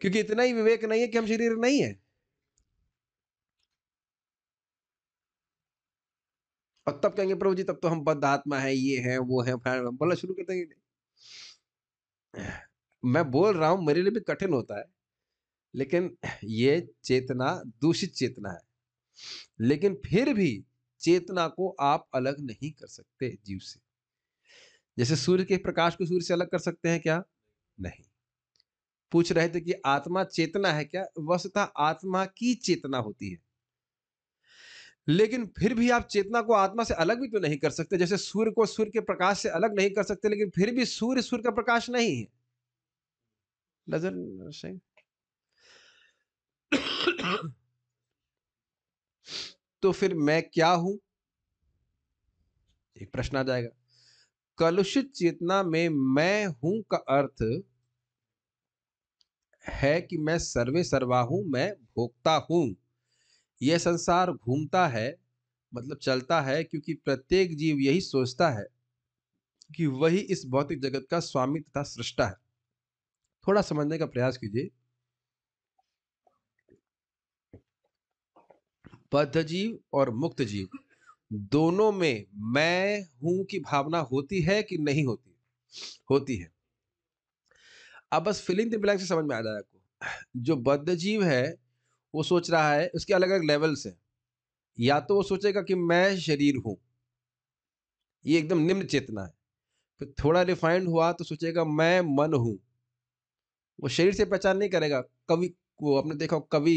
क्योंकि इतना ही विवेक नहीं है कि हम शरीर नहीं है और तब कहेंगे प्रभु जी तब तो हम बद आत्मा है ये है वो है बोला शुरू कर देंगे मैं बोल रहा हूं मेरे लिए भी कठिन होता है लेकिन ये चेतना दूषित चेतना है लेकिन फिर भी चेतना को आप अलग नहीं कर सकते जीव से जैसे सूर्य के प्रकाश को सूर्य से अलग कर सकते हैं क्या नहीं पूछ रहे थे कि आत्मा चेतना है क्या वस्तुतः आत्मा की चेतना होती है लेकिन फिर भी आप चेतना को आत्मा से अलग भी तो नहीं कर सकते जैसे सूर्य को सूर्य के प्रकाश से अलग नहीं कर सकते लेकिन फिर भी सूर्य सूर्य का प्रकाश नहीं है नजर तो फिर मैं क्या हूं एक प्रश्न आ जाएगा कलुषित चेतना में मैं हूं का अर्थ है कि मैं सर्वे सर्वा हूं मैं भोगता हूं यह संसार घूमता है मतलब चलता है क्योंकि प्रत्येक जीव यही सोचता है कि वही इस भौतिक जगत का स्वामी तथा सृष्टा है थोड़ा समझने का प्रयास कीजिए बद्ध जीव और मुक्त जीव दोनों में मैं हूं की भावना होती है कि नहीं होती होती है अब बस फिलिंग द से समझ में आ जाए आपको जो बद्ध जीव है वो सोच रहा है उसके अलग अलग लेवल्स हैं या तो वो सोचेगा कि मैं शरीर हूं ये एकदम निम्न चेतना है फिर थोड़ा रिफाइंड हुआ तो सोचेगा मैं मन हूं वो शरीर से पहचान नहीं करेगा कवि वो आपने देखा कवि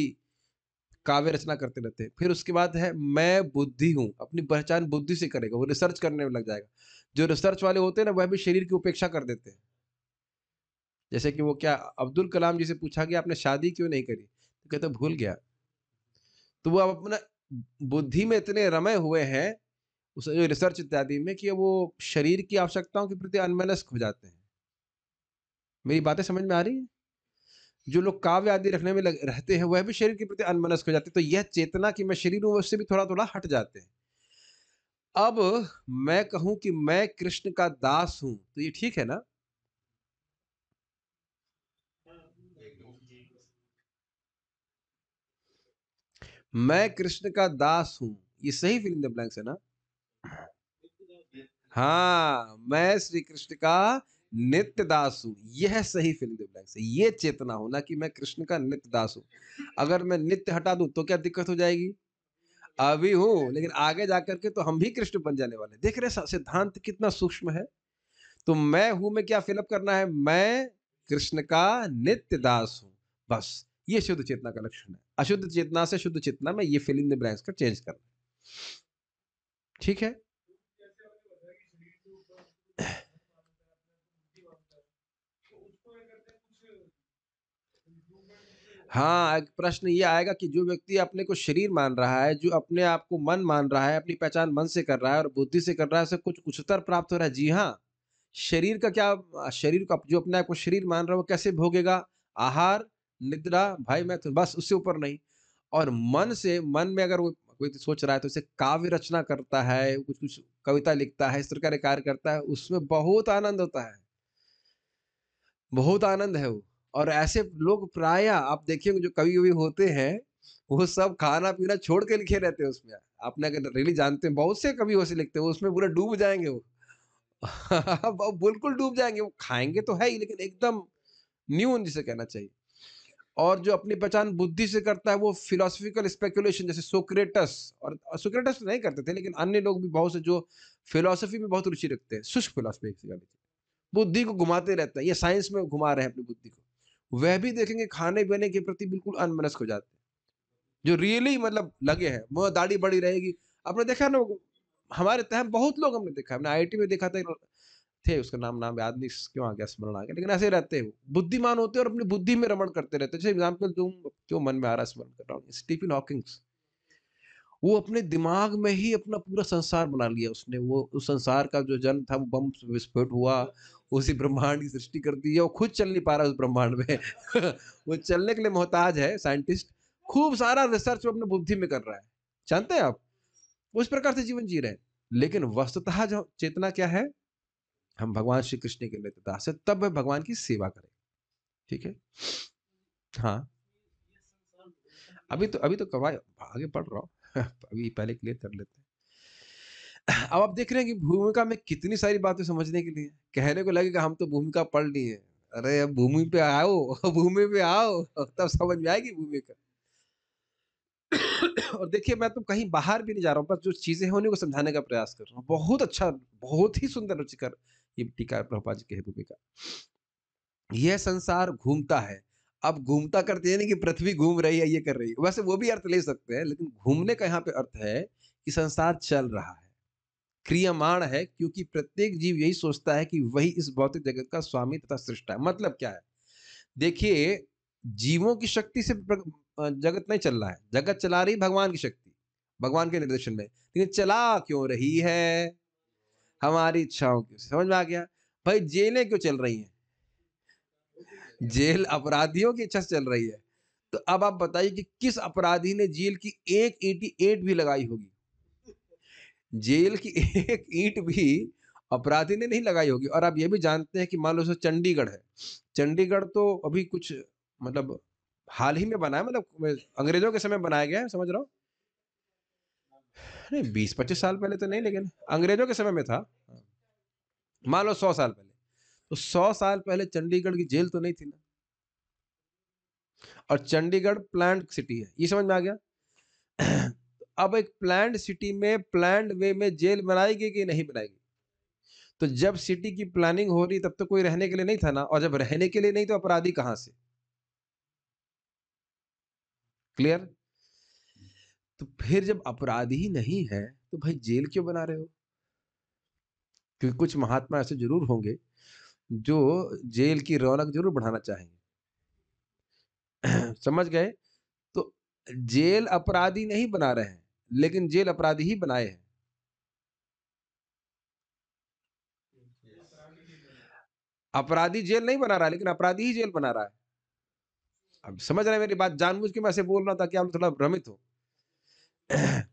काव्य रचना करते रहते हैं फिर उसके बाद है मैं बुद्धि हूँ अपनी पहचान बुद्धि से करेगा वो रिसर्च करने में लग जाएगा जो रिसर्च वाले होते हैं ना वह भी शरीर की उपेक्षा कर देते हैं जैसे कि वो क्या अब्दुल कलाम जी से पूछा गया आपने शादी क्यों नहीं करी तो कहते भूल गया तो वो अब अपना बुद्धि में इतने रमे हुए हैं उस रिसर्च इत्यादि में कि वो शरीर की आवश्यकताओं के प्रति अनमनस्क हो जाते हैं मेरी बातें समझ में आ रही है जो लोग काव्य आदि रखने में लग, रहते हैं वह भी शरीर के प्रति अनमनस्क हो जाते हैं तो यह चेतना कि मैं शरीर हूँ उससे भी थोड़ा थोड़ा हट जाते हैं अब मैं कहूं कि मैं कृष्ण का दास हूं तो ये ठीक है ना मैं कृष्ण का दास हूं ये सही फिल्म द ब्लैंक्स है ना हाँ मैं श्री कृष्ण का नित्य दास हूँ यह सही फीलिंग ब्लैंक से ये चेतना होना कि मैं कृष्ण का नित्य दास हूँ अगर मैं नित्य हटा दू तो क्या दिक्कत हो जाएगी अभी हूं लेकिन आगे जाकर के तो हम भी कृष्ण बन जाने वाले देख रहे सिद्धांत कितना सूक्ष्म है तो मैं हूं में क्या फिलअप करना है मैं कृष्ण का नित्य दास हूं बस ये शुद्ध चेतना का लक्षण है अशुद्ध चेतना से शुद्ध चेतना में ये फीलिंग द ब्लैंक्स का चेंज करना ठीक है हाँ, एक प्रश्न ये आएगा कि जो व्यक्ति अपने को शरीर मान रहा है, जो अपने आप को मन मान रहा है, अपनी पहचान मन से कर रहा है और बुद्धि से कर रहा है, उसे कुछ उच्चतर प्राप्त हो रहा है। जी हाँ, शरीर का क्या शरीर का जो अपने आप को शरीर मान रहा है, वो कैसे भोगेगा? आहार, निद्रा, भाई मैं तो बस उससे ऊपर नहीं। और मन से मन में अगर वो कोई सोच रहा है, तो उसे काव्य रचना करता है, कुछ-कुछ कविता लिखता है, इस प्रकार कार्य करता है, उसमें बहुत आनंद होता है। बहुत आनंद है वो। और ऐसे लोग प्राय आप देखिए जो कभी कभी होते हैं वो सब खाना पीना छोड़ के लिखे रहते हैं उसमें आपने अगर रियली जानते हैं बहुत से कभी वैसे लिखते हैं उसमें पूरा डूब जाएंगे वो बिल्कुल डूब जाएंगे वो खाएंगे तो है ही लेकिन एकदम न्यू जिसे कहना चाहिए और जो अपनी पहचान बुद्धि से करता है वो फिलोसफिकल स्पेकुलेशन जैसे सोक्रेटस और सोक्रेटस तो नहीं करते थे लेकिन अन्य लोग भी बहुत से जो फिलोसफी में बहुत रुचि रखते हैं शुष्क फिलोसफी बुद्धि को घुमाते रहते हैं ये साइंस में घुमा रहे हैं अपनी बुद्धि को वह भी देखेंगे खाने पीने के प्रति बिल्कुल अनमनस्क हो जाते हैं जो रियली मतलब लगे हैं वह दाढ़ी बड़ी रहेगी आपने देखा ना हमारे तहम बहुत लोग हमने देखा हमने आई में देखा था थे उसका नाम नाम याद नहीं क्यों आ गया स्मरण आ गया लेकिन ऐसे रहते हो बुद्धिमान होते हैं और अपनी बुद्धि में रमण करते रहते हैं जैसे एग्जाम्पल तुम जो मन में आ रहा है स्मरण कर रहा हूँ स्टीफिन हॉकिंग्स वो अपने दिमाग में ही अपना पूरा संसार बना लिया उसने वो उस संसार का जो जन्म था वो बम विस्फोट हुआ उसी ब्रह्मांड की सृष्टि कर दी है वो खुद चल नहीं पा रहा उस ब्रह्मांड में वो चलने के लिए मोहताज है साइंटिस्ट खूब सारा रिसर्च वो अपने बुद्धि में कर रहा है जानते हैं आप उस प्रकार से जीवन जी रहे हैं लेकिन वस्तुतः जो चेतना क्या है हम भगवान श्री कृष्ण के नेतृत्व से तब वह भगवान की सेवा करें ठीक है हाँ अभी तो अभी तो कवा आगे पढ़ रहा हूँ अभी पहले क्लियर कर लेते हैं अब आप देख रहे हैं कि भूमिका में कितनी सारी बातें समझने के लिए कहने को लगेगा हम तो भूमिका पढ़ ली है अरे अब भूमि पे आओ भूमि पे आओ तब समझ में आएगी भूमिका और देखिए मैं तो कहीं बाहर भी नहीं जा रहा हूँ पर जो चीजें हैं उन्हीं को समझाने का प्रयास कर रहा हूँ बहुत अच्छा बहुत ही सुंदर रुचिकर ये टीका प्रभुपा जी की है भूमिका यह संसार घूमता है आप घूमता करते हैं ना कि पृथ्वी घूम रही है ये कर रही है वैसे वो भी अर्थ ले सकते हैं लेकिन घूमने का यहाँ पे अर्थ है कि संसार चल रहा है क्रियामाण है क्योंकि प्रत्येक जीव यही सोचता है कि वही इस भौतिक जगत का स्वामी तथा सृष्टा है मतलब क्या है देखिए जीवों की शक्ति से जगत नहीं चल रहा है जगत चला रही भगवान की शक्ति भगवान के निर्देशन में लेकिन चला क्यों रही है हमारी इच्छाओं की समझ में आ गया भाई जेलें क्यों चल रही हैं जेल अपराधियों की चस चल रही है तो अब आप बताइए कि किस अपराधी ने जेल की एक ईटी एट भी लगाई होगी जेल की एक ईट भी अपराधी ने नहीं लगाई होगी और आप ये भी जानते हैं कि मान लो सो चंडीगढ़ है चंडीगढ़ तो अभी कुछ मतलब हाल ही में बना है मतलब अंग्रेजों के समय बनाया गया है समझ रहा हूँ नहीं बीस पच्चीस साल पहले तो नहीं लेकिन अंग्रेजों के समय में था मान लो सौ साल पहले तो सौ साल पहले चंडीगढ़ की जेल तो नहीं थी ना और चंडीगढ़ प्लांट सिटी है ये समझ में आ गया अब एक प्लांट सिटी में प्लांट वे में जेल बनाएगी कि नहीं बनाएगी तो जब सिटी की प्लानिंग हो रही तब तो कोई रहने के लिए नहीं था ना और जब रहने के लिए नहीं तो अपराधी कहां से क्लियर तो फिर जब अपराधी ही नहीं है तो भाई जेल क्यों बना रहे हो क्योंकि कुछ महात्मा ऐसे जरूर होंगे जो जेल की रौनक जरूर बढ़ाना चाहेंगे समझ गए तो जेल अपराधी नहीं बना रहे हैं लेकिन जेल अपराधी ही बनाए हैं अपराधी जेल नहीं बना रहा लेकिन अपराधी ही जेल बना रहा है अब समझ रहे मेरी बात जानबूझ के मैं ऐसे बोल रहा था कि आप थोड़ा भ्रमित हो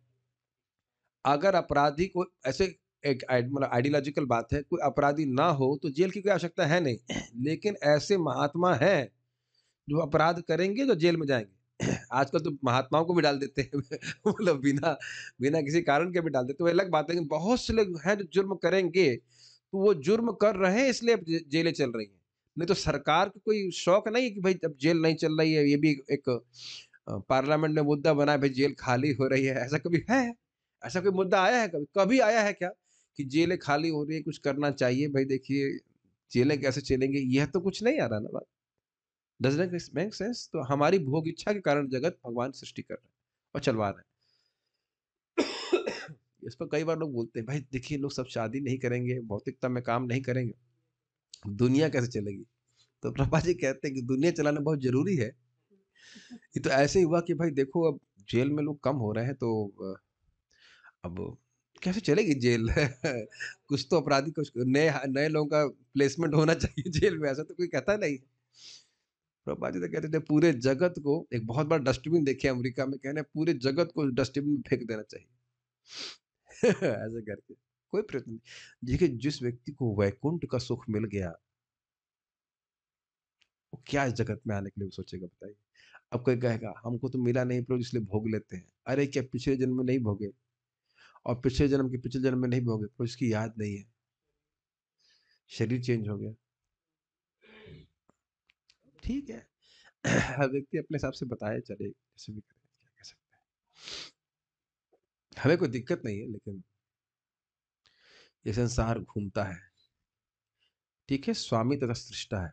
अगर अपराधी को ऐसे एक मतलब आइडियोलॉजिकल बात है कोई अपराधी ना हो तो जेल की कोई आवश्यकता है नहीं लेकिन ऐसे महात्मा हैं जो अपराध करेंगे तो जेल में जाएंगे आजकल तो महात्माओं को भी डाल देते हैं मतलब बिना बिना किसी कारण के भी डाल देते हैं तो अलग बात है बहुत से लोग हैं जो जुर्म करेंगे तो वो जुर्म कर रहे हैं इसलिए जेलें चल रही हैं नहीं तो सरकार को कोई शौक नहीं है कि भाई अब जेल नहीं चल रही है ये भी एक पार्लियामेंट में मुद्दा बना है भाई जेल खाली हो रही है ऐसा कभी है ऐसा कोई मुद्दा आया है कभी कभी आया है क्या कि जेलें खाली हो रही है कुछ करना चाहिए भाई देखिए जेलें कैसे चलेंगे यह तो कुछ नहीं आ रहा ना बात मेक सेंस तो हमारी भोग इच्छा के कारण जगत भगवान सृष्टि कर रहे हैं और चलवा रहे हैं इस पर कई बार लोग बोलते हैं भाई देखिए लोग सब शादी नहीं करेंगे भौतिकता में काम नहीं करेंगे दुनिया कैसे चलेगी तो प्रभा जी कहते हैं कि दुनिया चलाना बहुत जरूरी है ये तो ऐसे ही हुआ कि भाई देखो अब जेल में लोग कम हो रहे हैं तो अब कैसे चलेगी जेल कुछ तो अपराधी कुछ नए नए लोगों का प्लेसमेंट होना चाहिए जेल में ऐसा तो कोई कहता नहीं प्रभा जी तो कहते थे पूरे जगत को एक बहुत बड़ा डस्टबिन देखे अमेरिका में कहने पूरे जगत को डस्टबिन में फेंक देना चाहिए ऐसे करके कोई प्रश्न नहीं देखिए जिस व्यक्ति को वैकुंठ का सुख मिल गया वो क्या इस जगत में आने के लिए सोचेगा बताइए अब कोई कहेगा हमको तो मिला नहीं प्रभु इसलिए भोग लेते हैं अरे क्या पिछले जन्म में नहीं भोगे और पिछले जन्म के पिछले जन्म में नहीं भोगे पर उसकी याद नहीं है शरीर चेंज हो गया ठीक है हर व्यक्ति अपने हिसाब से बताए चले जैसे भी क्या कह सकते हैं हमें कोई दिक्कत नहीं है लेकिन ये संसार घूमता है ठीक है स्वामी तथा सृष्टा है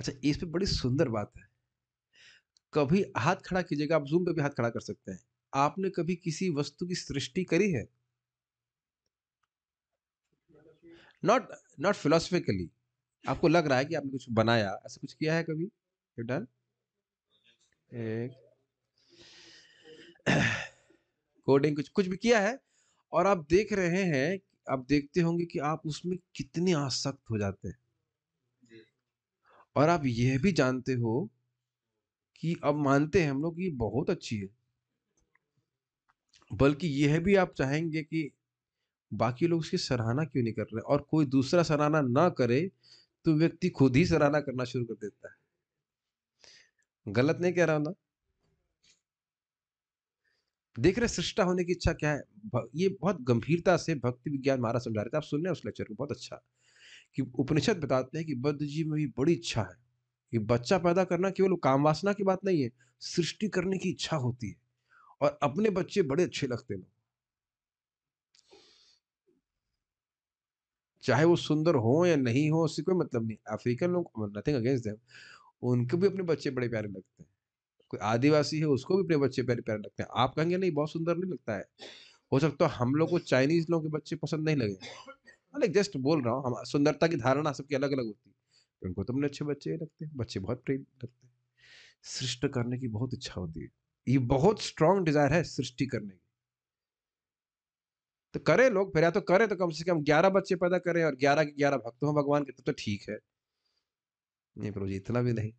अच्छा इस पे बड़ी सुंदर बात है कभी हाथ खड़ा कीजिएगा आप जूम पे भी हाथ खड़ा कर सकते हैं आपने कभी किसी वस्तु की सृष्टि करी है नॉट नॉट फिलोसफिकली आपको लग रहा है कि आपने कुछ बनाया ऐसा कुछ किया है कभी डन कोडिंग कुछ कुछ भी किया है और आप देख रहे हैं आप देखते होंगे कि आप उसमें कितने आसक्त हो जाते हैं और आप यह भी जानते हो कि अब मानते हैं हम लोग ये बहुत अच्छी है बल्कि यह भी आप चाहेंगे कि बाकी लोग उसकी सराहना क्यों नहीं कर रहे और कोई दूसरा सराहना ना करे तो व्यक्ति खुद ही सराहना करना शुरू कर देता है गलत नहीं कह रहा ना देख रहे सृष्टा होने की इच्छा क्या है ये बहुत गंभीरता से भक्ति विज्ञान महाराज समझा रहे थे आप सुन रहे उस लेक्चर को बहुत अच्छा कि उपनिषद बताते हैं कि बद्ध जी में भी बड़ी इच्छा है कि बच्चा पैदा करना केवल काम वासना की बात नहीं है सृष्टि करने की इच्छा होती है और अपने बच्चे बड़े अच्छे लगते हैं चाहे वो सुंदर हो या नहीं हो उससे कोई मतलब नहीं अफ्रीकन लोग नथिंग अगेंस्ट देम उनको भी अपने बच्चे बड़े प्यारे लगते हैं कोई आदिवासी है उसको भी अपने बच्चे प्यारे प्यारे लगते हैं आप कहेंगे नहीं बहुत सुंदर नहीं लगता है हो सकता है हम लोग को चाइनीज लोगों के बच्चे पसंद नहीं लगे लाइक हाँ, जस्ट बोल रहा हूँ हम सुंदरता की धारणा सबकी अलग अलग होती है उनको तो अपने अच्छे बच्चे लगते हैं बच्चे बहुत प्रेम लगते हैं सृष्ट करने की बहुत इच्छा होती है ये बहुत स्ट्रांग डिजायर है सृष्टि करने की तो करें लोग फिर या तो करें तो कम से कम ग्यारह बच्चे पैदा करें और ग्यारह के ग्यारह भक्त हों भगवान के तो ठीक है नहीं प्रभु जी इतना भी नहीं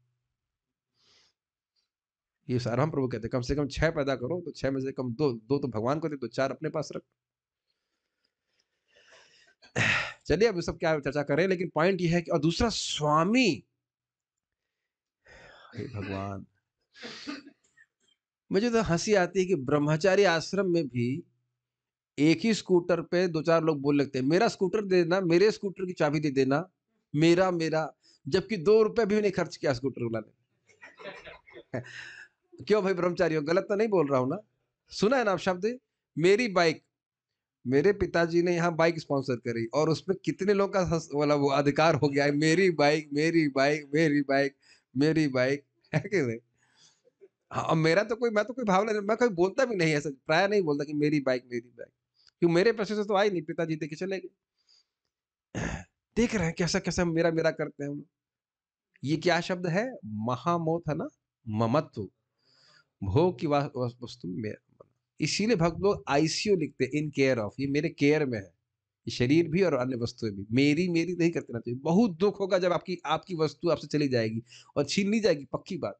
ये साराम प्रभु कहते कम से कम छह पैदा करो तो छह में से कम दो दो तो भगवान को दे दो चार अपने पास रख चलिए अब सब क्या चर्चा करें लेकिन पॉइंट ये है कि और दूसरा स्वामी भगवान मुझे तो हंसी आती है कि ब्रह्मचारी आश्रम में भी एक ही स्कूटर पे दो चार लोग बोल लगते हैं मेरा स्कूटर दे देना मेरे स्कूटर की चाबी दे देना मेरा मेरा जबकि दो रुपए भी नहीं खर्च किया स्कूटर वाले क्यों भाई ब्रह्मचारी हो गलत तो नहीं बोल रहा हूं ना सुना है ना आप शब्द मेरी बाइक मेरे पिताजी ने यहाँ बाइक स्पॉन्सर करी और उसमें कितने लोग का वाला वो अधिकार हो गया है मेरी बाइक मेरी बाइक मेरी बाइक मेरी बाइक है कि नहीं हाँ मेरा तो कोई मैं तो कोई भावना मैं कोई बोलता भी नहीं ऐसा प्राय नहीं बोलता कि मेरी बाइक मेरी बाइक क्यों मेरे पैसे से तो आई नहीं पिताजी देखे चले गए देख रहे हैं कैसा कैसा मेरा मेरा करते हैं हम ये क्या शब्द है महामोह है ना ममत्व भोग की वस्तु इसीलिए भक्त लोग आईसीओ लिखते हैं इन केयर ऑफ ये मेरे केयर में है ये शरीर भी और अन्य वस्तुएं भी मेरी मेरी नहीं करते ना चाहिए तो बहुत दुख होगा जब आपकी आपकी वस्तु आपसे चली जाएगी और छीन ली जाएगी पक्की बात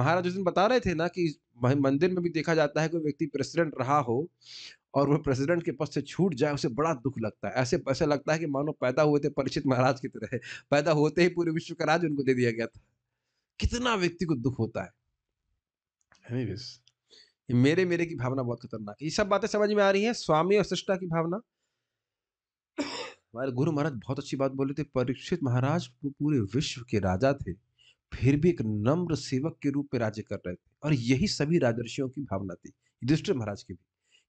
महाराज उस दिन बता रहे थे ना कि मंदिर में भी देखा जाता है कोई व्यक्ति प्रेसिडेंट रहा हो और वह प्रेसिडेंट के पद से छूट जाए उसे बड़ा दुख लगता है ऐसे ऐसा लगता है कि मानो पैदा हुए थे परिचित महाराज की तरह पैदा होते ही पूरे विश्व का राज उनको दे दिया गया था कितना व्यक्ति को दुख होता है मेरे मेरे की भावना बहुत खतरनाक है ये सब बातें समझ में आ रही है स्वामी और सृष्टा की भावना हमारे गुरु महाराज बहुत अच्छी बात बोले थे परीक्षित महाराज पूरे विश्व के राजा थे फिर भी एक नम्र सेवक के रूप में राज्य कर रहे थे और यही सभी राजर्षियों की भावना थी युधिष्ठिर महाराज की भी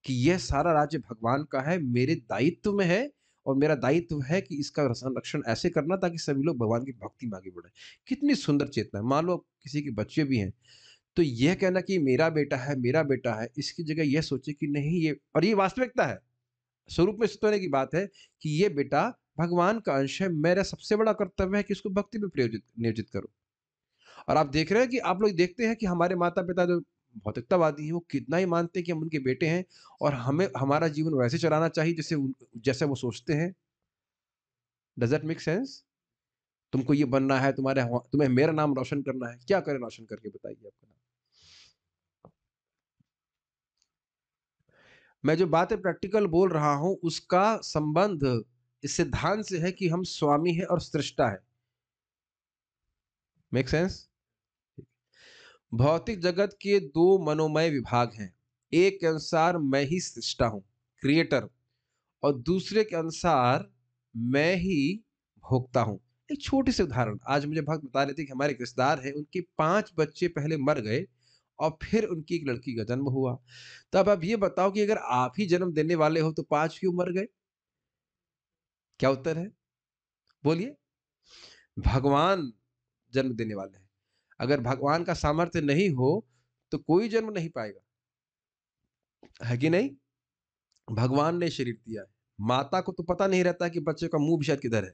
कि यह सारा राज्य भगवान का है मेरे दायित्व में है और मेरा दायित्व है कि इसका संरक्षण ऐसे करना ताकि सभी लोग भगवान की भक्ति में आगे बढ़े कितनी सुंदर चेतना मान लो किसी के बच्चे भी हैं तो यह कहना कि मेरा बेटा है मेरा बेटा है इसकी जगह यह सोचे कि नहीं ये और ये वास्तविकता है स्वरूप में सिद्ध होने की बात है कि ये बेटा भगवान का अंश है मेरा सबसे बड़ा कर्तव्य है कि इसको भक्ति में प्रयोजित नियोजित करो और आप देख रहे हैं कि आप लोग देखते हैं कि हमारे माता पिता जो भौतिकतावादी हैं वो कितना ही मानते हैं कि हम उनके बेटे हैं और हमें हमारा जीवन वैसे चलाना चाहिए जैसे जैसे वो सोचते हैं डज इट मेक सेंस तुमको ये बनना है तुम्हारे तुम्हें मेरा नाम रोशन करना है क्या करें रोशन करके बताइए आपका नाम मैं जो बातें प्रैक्टिकल बोल रहा हूं उसका संबंध इस सिद्धांत से है कि हम स्वामी हैं और सृष्टा है मेक सेंस भौतिक जगत के दो मनोमय विभाग हैं एक के अनुसार मैं ही सृष्टा हूं क्रिएटर और दूसरे के अनुसार मैं ही भोगता हूं एक छोटे से उदाहरण आज मुझे भक्त बता रहे थे कि हमारे रिश्तेदार हैं उनके पांच बच्चे पहले मर गए और फिर उनकी एक लड़की का जन्म हुआ तो अब आप ये बताओ कि अगर आप ही जन्म देने वाले हो तो पांच क्यों मर गए क्या उत्तर है बोलिए भगवान जन्म देने वाले हैं अगर भगवान का सामर्थ्य नहीं हो तो कोई जन्म नहीं पाएगा है कि नहीं भगवान ने शरीर दिया है माता को तो पता नहीं रहता कि बच्चे का मुंह भी शायद किधर है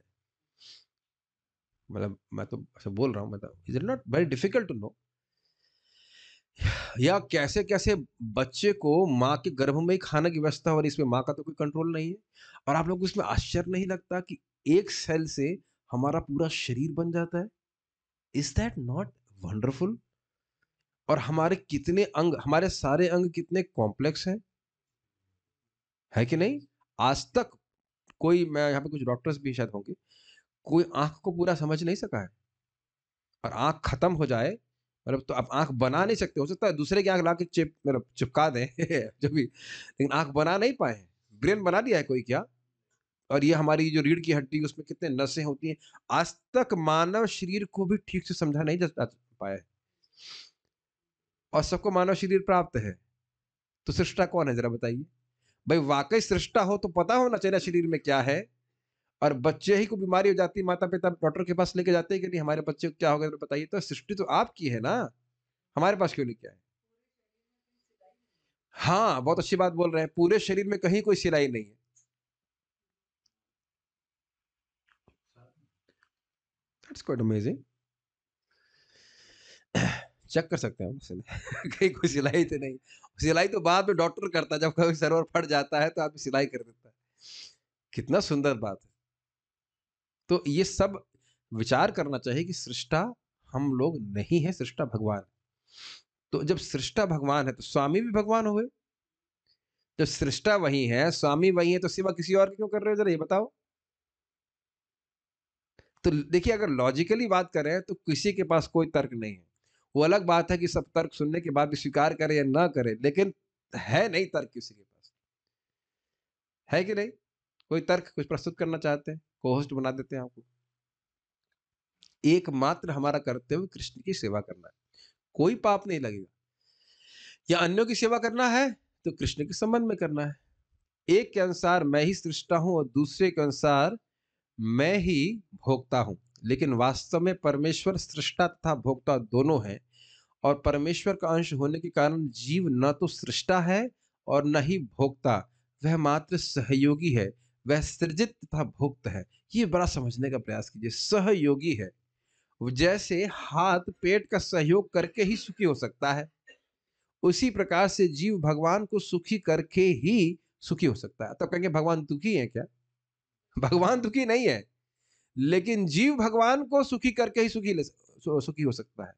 मतलब मैं तो ऐसा बोल रहा हूँ मतलब is it not very difficult to know या कैसे कैसे बच्चे को माँ के गर्भ में ही खाने की व्यवस्था और इसमें माँ का तो कोई कंट्रोल नहीं है और आप लोग को इसमें आश्चर्य नहीं लगता कि एक सेल से हमारा पूरा शरीर बन जाता है इज दैट नॉट वंडरफुल और हमारे कितने अंग हमारे सारे अंग कितने कॉम्प्लेक्स हैं है कि नहीं आज तक कोई मैं यहाँ पे कुछ डॉक्टर्स भी शायद होंगे कोई आंख को पूरा समझ नहीं सका है और आंख खत्म हो जाए मतलब तो आप आंख बना नहीं सकते हो सकता है दूसरे की आंख ला के चिप मतलब चिपका दें जो भी लेकिन आंख बना नहीं पाए ब्रेन बना दिया है कोई क्या और ये हमारी जो रीढ़ की हड्डी उसमें कितने नसें होती हैं आज तक मानव शरीर को भी ठीक से समझा नहीं जाता पाए और सबको मानव शरीर प्राप्त है तो सृष्टा कौन है जरा बताइए भाई वाकई सृष्टा हो तो पता होना चाहिए शरीर में क्या है और बच्चे ही को बीमारी हो जाती है माता पिता डॉक्टर के पास लेके जाते हैं कि नहीं हमारे बच्चे को क्या होगा बताइए तो सृष्टि तो आपकी है ना हमारे पास क्यों लेके आए हाँ बहुत अच्छी बात बोल रहे हैं पूरे शरीर में कहीं कोई सिलाई नहीं है That's quite amazing. चेक कर सकते हैं हम कहीं कोई सिलाई तो नहीं सिलाई तो बाद में डॉक्टर करता है जब कोई सर्वर फट जाता है तो आदमी सिलाई कर देता है कितना सुंदर बात है तो ये सब विचार करना चाहिए कि सृष्टा हम लोग नहीं है सृष्टा भगवान तो जब सृष्टा भगवान है तो स्वामी भी भगवान हुए जब सृष्टा वही है स्वामी वही है तो सेवा किसी और की क्यों कर रहे हो जरा ये बताओ तो देखिए अगर लॉजिकली बात करें तो किसी के पास कोई तर्क नहीं है वो अलग बात है कि सब तर्क सुनने के बाद भी स्वीकार करे या ना करे लेकिन है नहीं तर्क किसी के पास है कि नहीं कोई तर्क कुछ प्रस्तुत करना चाहते हैं को होस्ट बना देते हैं आपको एकमात्र हमारा कर्तव्य कृष्ण की सेवा करना है कोई पाप नहीं लगेगा या अन्यों की सेवा करना है तो कृष्ण के संबंध में करना है एक के अनुसार मैं ही सृष्टा हूं और दूसरे के अनुसार मैं ही भोगता हूं लेकिन वास्तव में परमेश्वर सृष्टा तथा भोक्ता दोनों हैं और परमेश्वर का अंश होने के कारण जीव न तो सृष्टा है और न ही भोक्ता वह मात्र सहयोगी है वह सृजित तथा भोक्त है ये बड़ा समझने का प्रयास कीजिए सहयोगी है जैसे हाथ पेट का सहयोग करके ही सुखी हो सकता है उसी प्रकार से जीव भगवान को सुखी करके ही सुखी हो सकता है तब तो कहेंगे भगवान दुखी है क्या भगवान दुखी नहीं है लेकिन जीव भगवान को सुखी करके ही सुखी सुखी हो सकता है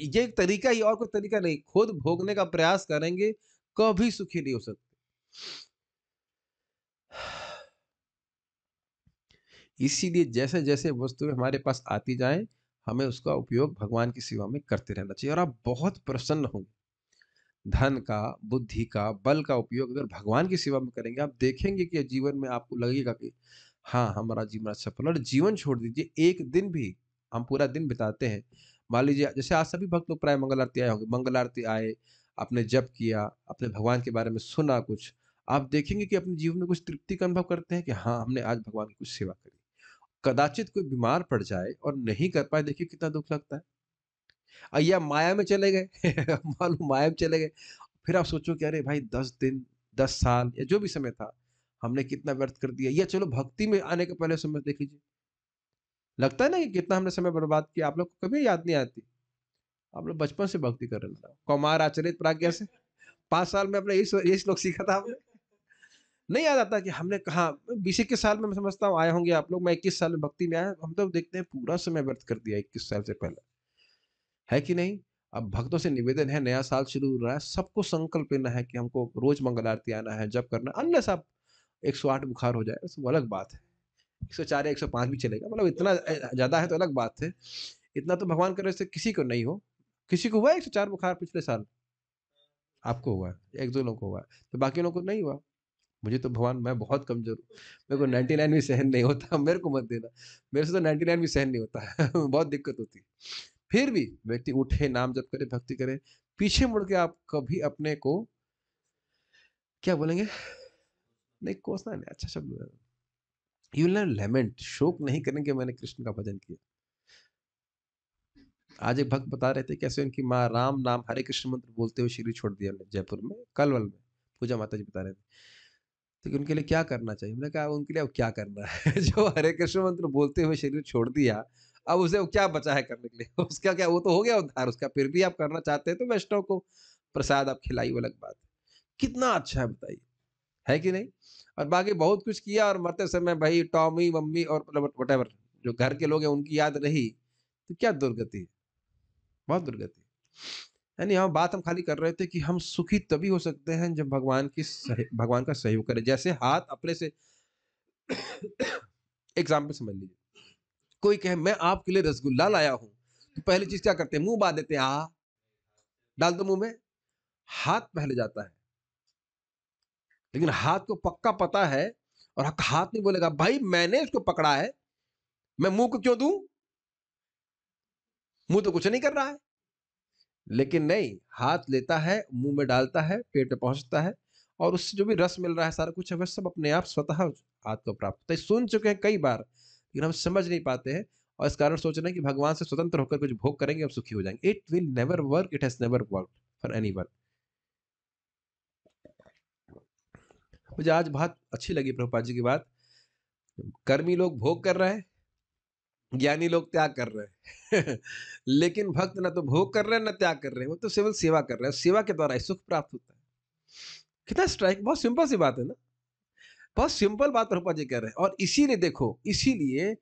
ये एक तरीका ही और कोई तरीका नहीं खुद भोगने का प्रयास करेंगे कभी सुखी नहीं हो सकते इसीलिए जैसे जैसे वस्तुएं हमारे पास आती जाएं हमें उसका उपयोग भगवान की सेवा में करते रहना चाहिए और आप बहुत प्रसन्न होंगे धन का बुद्धि का बल का उपयोग अगर भगवान की सेवा में करेंगे आप देखेंगे कि जीवन में आपको लगेगा कि हाँ हमारा जीवन सफल और जीवन छोड़ दीजिए एक दिन भी हम पूरा दिन बिताते हैं मान लीजिए जैसे आज सभी भक्त लोग प्राय मंगल आरती आए होंगे मंगल आरती आए आपने जप किया अपने भगवान के बारे में सुना कुछ आप देखेंगे कि अपने जीवन में कुछ तृप्ति का अनुभव करते हैं कि हाँ हमने आज भगवान की कुछ सेवा करी कदाचित कोई बीमार पड़ जाए और नहीं कर पाए देखिए कितना दुख लगता है या माया में चले गए मालूम माया में चले गए फिर आप सोचो कि अरे भाई दस दिन दस साल या जो भी समय था हमने कितना व्यर्थ कर दिया या चलो भक्ति में आने के पहले समय देख लीजिए लगता है ना कि कितना हमने समय बर्बाद किया आप लोग को कभी याद नहीं आती आप लोग बचपन से भक्ति कर रहे थे कौमार आचरित प्राज्ञा से पांच साल में अपने ये श्लोक सीखा था आपने नहीं याद आता कि हमने कहा बीस इक्कीस साल में मैं समझता हूँ आए होंगे आप लोग मैं इक्कीस साल में भक्ति में आया हम तो देखते हैं पूरा समय व्यर्थ कर दिया इक्कीस साल से पहले है कि नहीं अब भक्तों से निवेदन है नया साल शुरू हो रहा है सबको संकल्प लेना है कि हमको रोज मंगल आरती आना है जब करना अन्य सब एक सौ आठ बुखार हो जाए तो अलग बात है एक सौ चार या एक सौ पाँच भी चलेगा मतलब इतना ज़्यादा है तो अलग बात है इतना तो भगवान करे से किसी को नहीं हो किसी को हुआ एक सौ चार बुखार पिछले साल आपको हुआ एक दो लोगों को हुआ तो बाकी लोगों को नहीं हुआ मुझे तो भगवान मैं बहुत कमजोर हूँ मेरे को नाइन्टी नाइन भी सहन नहीं होता मेरे को मत देना मेरे से तो नाइन्टी नाइन भी सहन नहीं होता बहुत दिक्कत होती है फिर भी व्यक्ति उठे नाम जप करे भक्ति करे पीछे मुड़ के आप कभी अपने को क्या बोलेंगे नहीं कोसना नहीं अच्छा शब्द यू विल लेमेंट शोक नहीं करेंगे मैंने कृष्ण का भजन किया आज एक भक्त बता रहे थे कैसे उनकी माँ राम नाम हरे कृष्ण मंत्र बोलते हुए शरीर छोड़ दिया उन्होंने जयपुर में कलवल में पूजा माता जी बता रहे थे तो उनके लिए क्या करना चाहिए मैंने कहा उनके लिए अब क्या करना है जो हरे कृष्ण मंत्र बोलते हुए शरीर छोड़ दिया अब उसे क्या बचा है करने के लिए उसका क्या वो तो हो गया उद्धार उसका फिर भी आप करना चाहते हैं तो वैष्णव को प्रसाद आप खिलाई वो अलग बात है कितना अच्छा है बताइए है कि नहीं और बाकी बहुत कुछ किया और मरते समय भाई टॉमी मम्मी और वटेवर मतलब जो घर के लोग हैं उनकी याद रही तो क्या दुर्गति है बहुत दुर्गति यानी हम हाँ, बात हम खाली कर रहे थे कि हम सुखी तभी हो सकते हैं जब भगवान की भगवान का सहयोग करें जैसे हाथ अपने से एग्जाम्पल समझ लीजिए कोई कहे मैं आपके लिए रसगुल्ला लाया हूं तो पहली चीज क्या करते हैं मुंह बांध देते हैं आ हाँ। डाल दो मुंह में हाथ पहले जाता है लेकिन हाथ को पक्का पता है और हाथ नहीं बोलेगा भाई मैंने इसको पकड़ा है मैं मुंह को क्यों दू मुंह तो कुछ नहीं कर रहा है लेकिन नहीं हाथ लेता है मुंह में डालता है पेट में पहुंचता है और उससे जो भी रस मिल रहा है सारा कुछ है वह सब अपने आप स्वतः हाथ को प्राप्त होता है सुन चुके हैं कई बार लेकिन हम समझ नहीं पाते हैं और इस कारण सोच रहे हैं कि भगवान से स्वतंत्र होकर कुछ भोग करेंगे हम सुखी हो जाएंगे it will never work it has never work for any मुझे आज बहुत अच्छी लगी प्रभुपाद जी की बात कर्मी लोग भोग कर रहे हैं ज्ञानी लोग त्याग कर रहे हैं लेकिन भक्त ना तो भोग कर रहे हैं ना त्याग कर रहे हैं वो तो सिविल सेवा कर रहे हैं सेवा के द्वारा सुख प्राप्त होता है कितना स्ट्राइक बहुत सिंपल सी बात है ना बहुत सिंपल बात प्रभुपा जी कह रहे हैं और इसीलिए देखो इसीलिए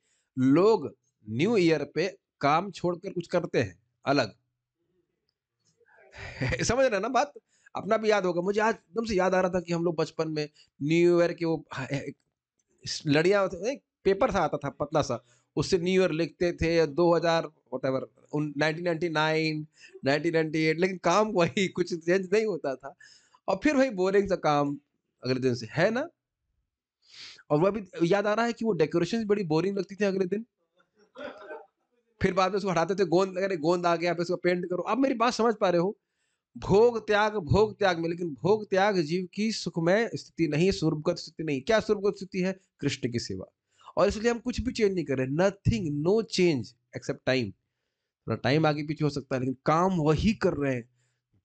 लोग न्यू ईयर पे काम छोड़कर कुछ करते हैं अलग समझ रहे ना बात अपना भी याद होगा मुझे आज एकदम से याद आ रहा था कि हम लोग बचपन में न्यू ईयर के वो हाँ, लड़िया पेपर सा आता था पतला सा उससे न्यू ईयर लिखते थे दो हजार वट एवर लेकिन काम वही कुछ चेंज नहीं होता था और फिर वही बोरिंग सा काम अगले दिन से है ना और वह अभी याद आ रहा है कि वो डेकोरेशन बड़ी बोरिंग लगती थी अगले दिन फिर बाद में उसको हटाते थे गोंद अरे गोंद आ गया उसको पेंट करो अब मेरी बात समझ पा रहे हो भोग त्याग भोग त्याग में लेकिन भोग त्याग जीव की सुखमय स्थिति नहीं स्वरूपगत स्थिति नहीं क्या स्वरूपगत स्थिति है कृष्ण की सेवा और इसलिए हम कुछ भी चेंज नहीं कर रहे nothing no change except time थोड़ा टाइम आगे पीछे हो सकता है लेकिन काम वही कर रहे हैं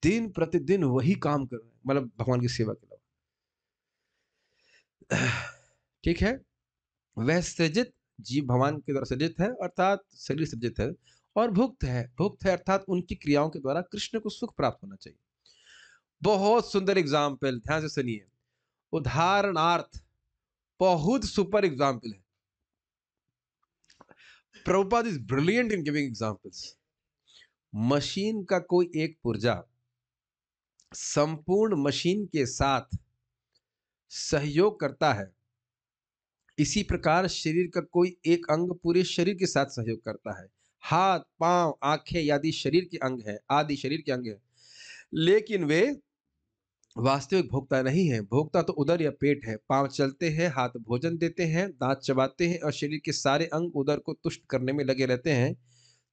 दिन प्रतिदिन वही काम कर रहे हैं मतलब भगवान की सेवा के अलावा ठीक है वह सृजित जीव भगवान के द्वारा सृजित है अर्थात शरीर सृजित है और भुक्त है भुक्त है अर्थात उनकी क्रियाओं के द्वारा कृष्ण को सुख प्राप्त होना चाहिए बहुत सुंदर एग्जाम्पल ध्यान से सुनिए उदाहरणार्थ बहुत सुपर एग्जाम्पल है Prabhupada is brilliant in giving examples machine का कोई एक पुर्जा संपूर्ण मशीन के साथ सहयोग करता है इसी प्रकार शरीर का कोई एक अंग पूरे शरीर के साथ सहयोग करता है हाथ पांव आंखें आदि शरीर के अंग है आदि शरीर के अंग है लेकिन वे वास्तविक भोक्ता नहीं है भोक्ता तो उदर या पेट है पांव चलते हैं हाथ भोजन देते हैं दांत चबाते हैं और शरीर के सारे अंग उदर को तुष्ट करने में लगे रहते हैं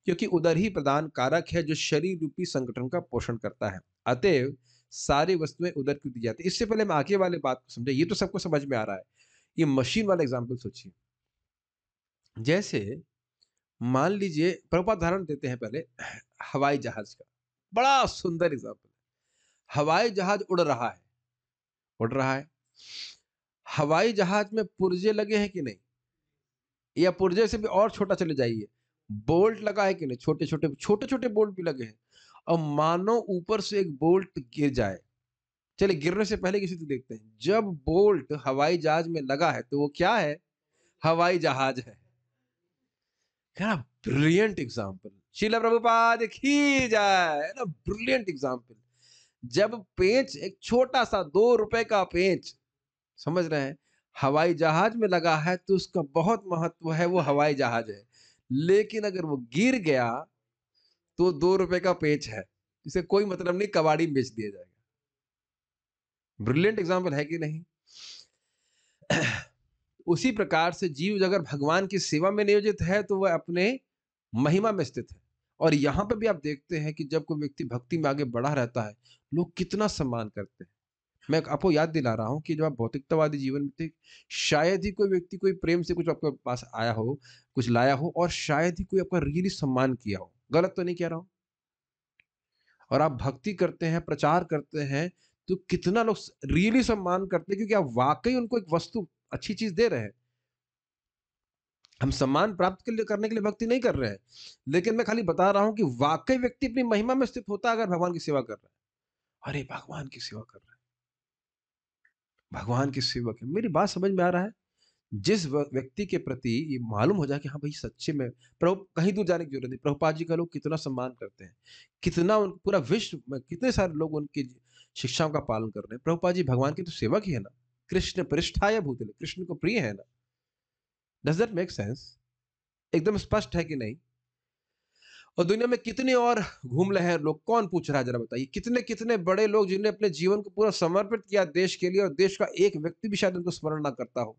क्योंकि उदर ही प्रधान कारक है जो शरीर रूपी संगठन का पोषण करता है अतएव सारी वस्तुएं उदर की दी जाती है इससे पहले हम आगे वाले बात को समझे ये तो सबको समझ में आ रहा है ये मशीन वाला एग्जाम्पल सोचिए जैसे मान लीजिए प्रभुपाद धारण देते हैं पहले हवाई जहाज का बड़ा सुंदर एग्जाम्पल हवाई जहाज उड़ रहा है उड़ रहा है हवाई जहाज में पुर्जे लगे हैं कि नहीं या पुर्जे से भी और छोटा चले जाइए बोल्ट लगा है कि नहीं छोटे छोटे छोटे छोटे बोल्ट भी लगे हैं और मानो ऊपर से एक बोल्ट गिर जाए चले गिरने से पहले किसी तो देखते हैं जब बोल्ट हवाई जहाज में लगा है तो वो क्या है हवाई जहाज है क्या ब्रिलियंट एग्जाम्पल शीला प्रभुपाद की जाए ना ब्रिलियंट एग्जाम्पल जब पेंच एक छोटा सा दो रुपए का पेंच समझ रहे हैं हवाई जहाज में लगा है तो उसका बहुत महत्व है वो हवाई जहाज है लेकिन अगर वो गिर गया तो दो रुपए का पेंच है इसे कोई मतलब नहीं कबाड़ी में बेच दिया जाएगा ब्रिलियंट एग्जाम्पल है कि नहीं उसी प्रकार से जीव अगर भगवान की सेवा में नियोजित है तो वह अपने महिमा में स्थित है और यहाँ पर भी आप देखते हैं कि जब कोई व्यक्ति भक्ति में आगे बढ़ा रहता है लोग कितना सम्मान करते हैं मैं आपको याद दिला रहा हूँ कि जब आप भौतिकतावादी जीवन में थे शायद ही कोई व्यक्ति कोई प्रेम से कुछ आपके पास आया हो कुछ लाया हो और शायद ही कोई आपका रियली सम्मान किया हो गलत तो नहीं कह रहा हूं और आप भक्ति करते हैं प्रचार करते हैं तो कितना लोग रियली सम्मान करते हैं क्योंकि आप वाकई उनको एक वस्तु अच्छी चीज दे रहे हैं हम सम्मान प्राप्त के लिए करने के लिए भक्ति नहीं कर रहे हैं लेकिन मैं खाली बता रहा हूं कि वाकई व्यक्ति अपनी महिमा में स्थित होता है अगर भगवान की सेवा कर रहा है अरे भगवान की सेवा कर रहा है भगवान की सेवा है मेरी बात समझ में आ रहा है जिस व्यक्ति के प्रति ये मालूम हो जाए कि हाँ भाई सच्चे में प्रभु कहीं दूर जाने की जरूरत नहीं प्रभुपाद जी का लोग कितना सम्मान करते हैं कितना उन पूरा विश्व में कितने सारे लोग उनकी शिक्षाओं का पालन कर रहे हैं प्रभुपा जी भगवान के तो सेवक ही है ना कृष्ण पृष्ठाय भूतले कृष्ण को प्रिय है ना डज दैट मेक सेंस एकदम स्पष्ट है कि नहीं और दुनिया में कितने और घूम रहे हैं लोग कौन पूछ रहा है जरा बताइए कितने कितने बड़े लोग जिन्होंने अपने जीवन को पूरा समर्पित किया देश के लिए और देश का एक व्यक्ति भी शायद उनको स्मरण ना करता हो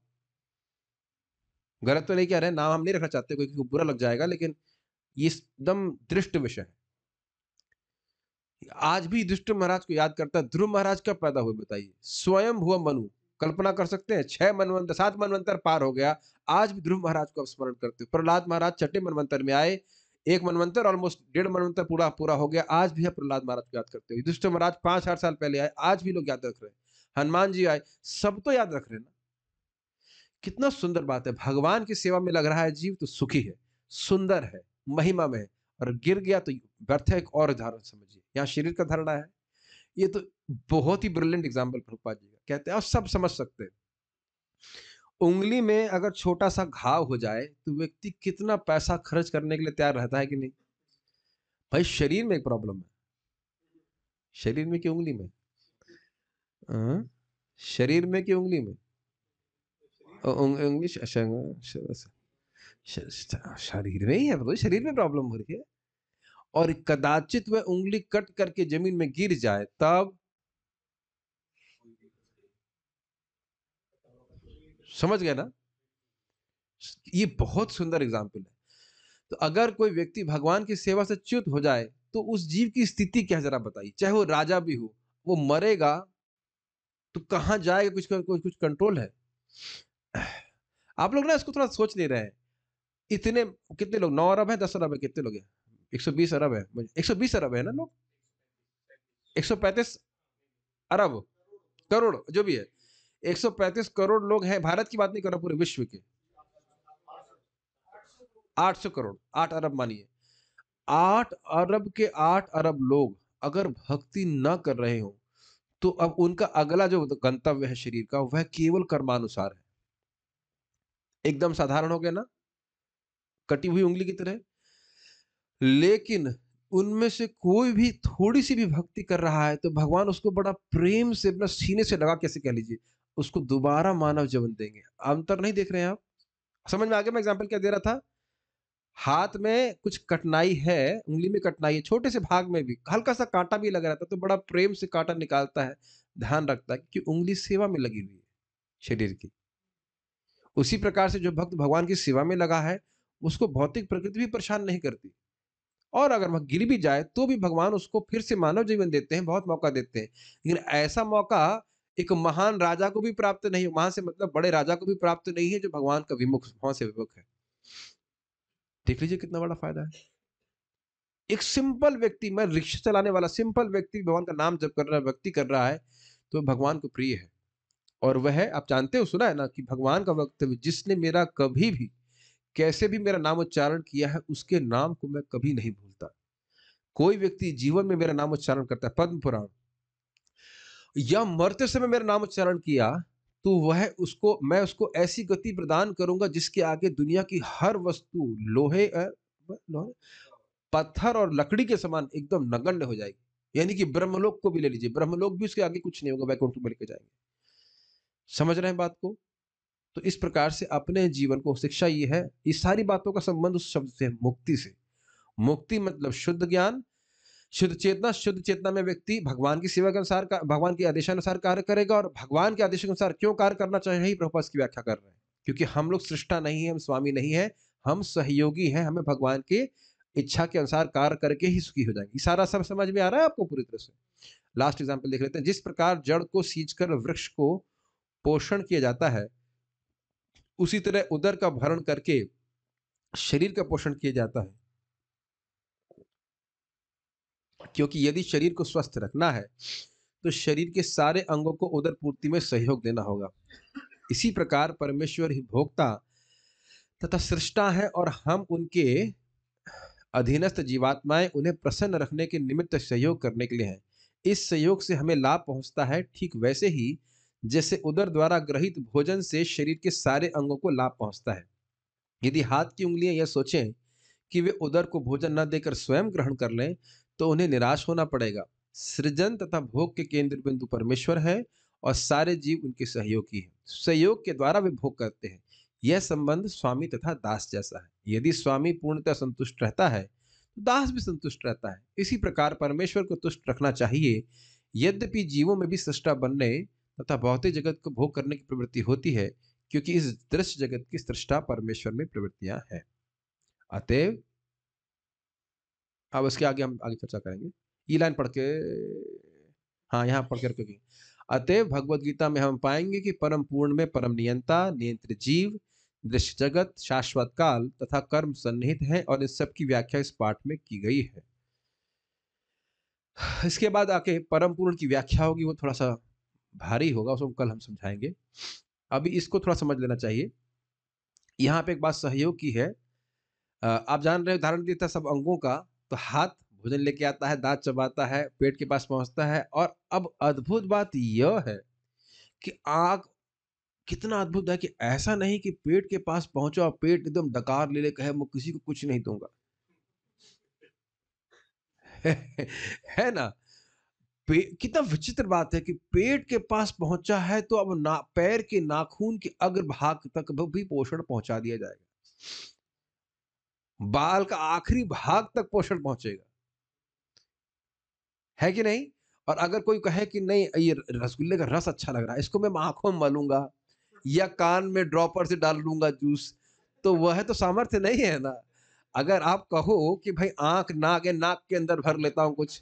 गलत तो नहीं कह रहे नाम हम नहीं रखना चाहते क्योंकि बुरा लग जाएगा लेकिन ये एकदम दृष्ट विषय है आज भी दुष्ट महाराज को याद करता है ध्रुव महाराज कब पैदा हुए बताइए स्वयं हुआ मनु कल्पना कर सकते हैं छह मनवंतर सात मनवंतर पार हो गया आज भी ध्रुव महाराज को स्मरण करते हो प्रहलाद महाराज छठे मनवंतर में आए एक मनवंतर ऑलमोस्ट डेढ़ मनवंतर पूरा पूरा हो गया आज भी आप प्रहलाद महाराज को याद करते हो दुष्ट महाराज पांच आठ साल पहले आए आज भी लोग याद रख रहे हैं हनुमान जी आए सब तो याद रख रहे ना कितना सुंदर बात है भगवान की सेवा में लग रहा है जीव तो सुखी है सुंदर है महिमा में है और गिर गया तो व्यर्थ है एक और उदाहरण समझिए यहाँ शरीर का धारणा है ये तो बहुत ही ब्रिलियंट एग्जाम्पल प्रभुपा जी का कहते हैं आप सब समझ सकते हैं उंगली में अगर छोटा सा घाव हो जाए तो व्यक्ति कितना पैसा खर्च करने के लिए तैयार रहता है कि नहीं भाई शरीर में एक प्रॉब्लम है शरीर में कि उंगली में आ, शरीर में कि उंगली में उंगली शरीर में ही है शरीर में प्रॉब्लम हो रही है और कदाचित वह उंगली कट करके जमीन में गिर जाए तब समझ गए ना ये बहुत सुंदर एग्जाम्पल है तो अगर कोई व्यक्ति भगवान की सेवा से च्युत हो जाए तो उस जीव की स्थिति क्या जरा बताइए चाहे वो राजा भी हो वो मरेगा तो कहां जाएगा कुछ कुछ कुछ कंट्रोल है आप लोग ना इसको थोड़ा सोच नहीं रहे इतने कितने लोग नौ अरब है दस अरब है कितने लोग हैं 120 अरब है 120 अरब है ना लोग 135 अरब करोड़ जो भी है 135 करोड़ लोग हैं भारत की बात नहीं कर रहा पूरे विश्व के 800 करोड़ 8 अरब मानिए 8 अरब के 8 अरब लोग अगर भक्ति ना कर रहे हो तो अब उनका अगला जो गंतव्य है शरीर का वह केवल कर्मानुसार है एकदम साधारण हो गया ना कटी हुई उंगली की तरह लेकिन उनमें से कोई भी थोड़ी सी भी भक्ति कर रहा है तो भगवान उसको बड़ा प्रेम से अपना सीने से लगा कैसे कह लीजिए उसको दोबारा मानव जीवन देंगे अंतर नहीं देख रहे हैं आप समझ में आगे मैं एग्जाम्पल क्या दे रहा था हाथ में कुछ कठिनाई है उंगली में कठिनाई है छोटे से भाग में भी हल्का सा कांटा भी लग रहा था तो बड़ा प्रेम से कांटा निकालता है ध्यान रखता है कि उंगली सेवा में लगी हुई है शरीर की उसी प्रकार से जो भक्त भगवान की सेवा में लगा है उसको भौतिक प्रकृति भी परेशान नहीं करती और अगर वह गिर भी जाए तो भी भगवान उसको फिर से मानव जीवन देते हैं बहुत मौका देते हैं लेकिन ऐसा मौका एक महान राजा को भी प्राप्त नहीं वहां से मतलब बड़े राजा को भी प्राप्त नहीं है जो भगवान का विमुख भाव से विमुख है देख लीजिए कितना बड़ा फायदा है एक सिंपल व्यक्ति मैं रिक्शा चलाने वाला सिंपल व्यक्ति भगवान का नाम जब कर रहा है व्यक्ति कर रहा है तो भगवान को प्रिय है और वह आप जानते हो सुना है ना कि भगवान का वक्तव्य जिसने मेरा कभी भी कैसे भी मेरा नाम उच्चारण किया है उसके नाम को मैं कभी नहीं भूलता कोई व्यक्ति जीवन में मेरा नाम उच्चारण करता है पद्म पुराण या मरते समय मेरा नाम उच्चारण किया तो वह उसको मैं उसको ऐसी गति प्रदान करूंगा जिसके आगे दुनिया की हर वस्तु लोहे पत्थर और लकड़ी के समान एकदम नगण्य हो जाएगी यानी कि ब्रह्मलोक को भी ले लीजिए ब्रह्मलोक भी उसके आगे कुछ नहीं होगा वैकुंठ में लेके जाएंगे समझ रहे हैं बात को तो इस प्रकार से अपने जीवन को शिक्षा ये है ये सारी बातों का संबंध उस शब्द से मुक्ति से मुक्ति मतलब शुद्ध ज्ञान शुद्ध चेतना शुद्ध चेतना में व्यक्ति भगवान की सेवा के अनुसार भगवान के आदेशानुसार कार्य करेगा और भगवान के आदेश के अनुसार क्यों कार्य करना चाहिए ही प्रभुपास की व्याख्या कर रहे हैं क्योंकि हम लोग सृष्टा नहीं है हम स्वामी नहीं है हम सहयोगी हैं हमें भगवान के इच्छा के अनुसार कार्य करके ही सुखी हो जाएंगे सारा सब समझ में आ रहा है आपको पूरी तरह से लास्ट एग्जाम्पल देख लेते हैं जिस प्रकार जड़ को सींच कर वृक्ष को पोषण किया जाता है उसी तरह उदर का भरण करके शरीर का पोषण किया जाता है क्योंकि यदि शरीर को स्वस्थ रखना है तो शरीर के सारे अंगों को उदर पूर्ति में सहयोग देना होगा इसी प्रकार परमेश्वर ही भोक्ता तथा सृष्टा है और हम उनके अधीनस्थ जीवात्माएं उन्हें प्रसन्न रखने के निमित्त सहयोग करने के लिए हैं इस सहयोग से हमें लाभ पहुंचता है ठीक वैसे ही जैसे उदर द्वारा ग्रहित भोजन से शरीर के सारे अंगों को लाभ पहुंचता है यदि हाथ की उंगलियां यह सोचें कि वे उदर को भोजन न देकर स्वयं ग्रहण कर लें तो उन्हें निराश होना पड़ेगा सृजन तथा भोग के केंद्र बिंदु परमेश्वर है और सारे जीव उनके सहयोगी हैं सहयोग के द्वारा वे भोग करते हैं यह संबंध स्वामी तथा दास जैसा है यदि स्वामी पूर्णतः संतुष्ट रहता है तो दास भी संतुष्ट रहता है इसी प्रकार परमेश्वर को तुष्ट रखना चाहिए यद्यपि जीवों में भी सृष्टा बनने तथा भौतिक जगत को भोग करने की प्रवृत्ति होती है क्योंकि इस दृश्य जगत की सृष्टा परमेश्वर में प्रवृत्तियां हैं अतएव अब उसके आगे हम आगे चर्चा करेंगे ई लाइन पढ़ के हाँ यहाँ पढ़ के रखोगे अतएव भगवद गीता में हम पाएंगे कि परम पूर्ण में परम नियंता नियंत्रित जीव दृश्य जगत शाश्वत काल तथा कर्म सन्निहित है और इस सब की व्याख्या इस पाठ में की गई है इसके बाद आके परम पूर्ण की व्याख्या होगी वो थोड़ा सा भारी होगा उसको कल हम समझाएंगे अभी इसको थोड़ा समझ लेना चाहिए यहाँ पे एक बात सहयोग की है आप जान रहे उदाहरण दिया था सब अंगों का तो हाथ भोजन लेके आता है दांत चबाता है पेट के पास पहुंचता है और अब अद्भुत बात यह है कि आग कितना अद्भुत है कि ऐसा नहीं कि पेट के पास पहुंचो और पेट एकदम डकार ले ले कहे मैं किसी को कुछ नहीं दूंगा है ना पे कितना विचित्र बात है कि पेट के पास पहुंचा है तो अब ना पैर के नाखून के अग्रभाग तक भी पोषण पहुंचा दिया जाएगा बाल का आखिरी भाग तक पोषण पहुंचेगा है कि नहीं और अगर कोई कहे कि नहीं ये रसगुल्ले का रस अच्छा लग रहा है इसको मैं आंखों में मलूंगा या कान में ड्रॉपर से डाल लूंगा जूस तो वह तो सामर्थ्य नहीं है ना अगर आप कहो कि भाई आंख नाक नाक के अंदर भर लेता हूं कुछ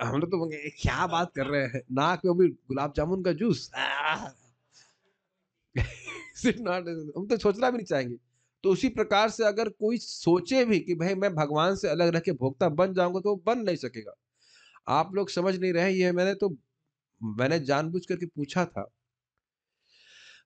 हम लोग तो क्या हाँ, बात कर हाँ। रहे हैं नाक में अभी गुलाब जामुन का जूस हम तो सोचना भी नहीं चाहेंगे तो उसी प्रकार से अगर कोई सोचे भी कि भाई मैं भगवान से अलग रह के भोक्ता बन जाऊंगा तो वो बन नहीं सकेगा आप लोग समझ नहीं रहे ये मैंने तो मैंने जानबूझ करके पूछा था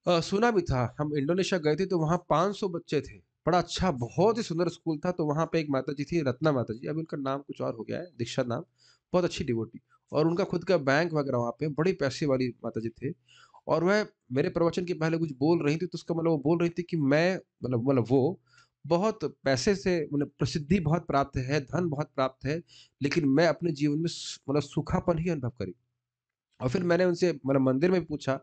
आ, सुना भी था हम इंडोनेशिया गए थे तो वहां 500 बच्चे थे बड़ा अच्छा बहुत ही सुंदर स्कूल था तो वहाँ पे एक माता जी थी रत्ना माता जी अभी उनका नाम कुछ और हो गया है दीक्षा नाम बहुत अच्छी डिवोटी और उनका खुद का बैंक वगैरह वहाँ पे बड़े पैसे वाली माता जी थे और वह मेरे प्रवचन के पहले कुछ बोल रही थी तो उसका मतलब वो बोल रही थी कि मैं मतलब मतलब वो बहुत पैसे से मतलब प्रसिद्धि बहुत प्राप्त है धन बहुत प्राप्त है लेकिन मैं अपने जीवन में मतलब सुखापन ही अनुभव करी और फिर मैंने उनसे मतलब मंदिर में पूछा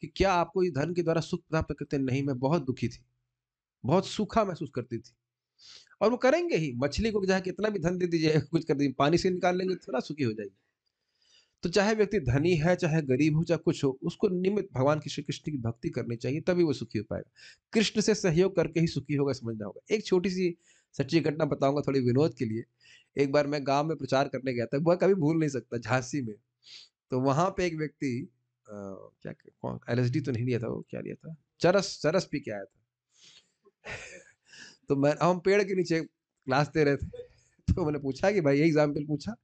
कि क्या आपको इस धन के द्वारा सुख प्राप्त करते नहीं मैं बहुत दुखी थी बहुत सूखा महसूस करती थी और वो करेंगे ही मछली को चाहे कितना भी धन दे दीजिए कुछ कर दीजिए पानी से निकाल लेंगे थोड़ा सुखी हो जाएगी तो चाहे व्यक्ति धनी है चाहे गरीब हो चाहे कुछ हो उसको निमित भगवान की श्री कृष्ण की भक्ति करनी चाहिए तभी वो सुखी हो पाएगा कृष्ण से सहयोग करके ही सुखी होगा समझना होगा एक छोटी सी सच्ची घटना बताऊंगा थोड़ी विनोद के लिए एक बार मैं गांव में प्रचार करने गया था वह कभी भूल नहीं सकता झांसी में तो वहां पे एक व्यक्ति क्या कौन एल तो नहीं लिया था वो क्या लिया था चरस चरस पी के आया था तो मैं हम पेड़ के नीचे क्लास दे रहे थे तो मैंने पूछा कि भाई ये एग्जाम्पल पूछा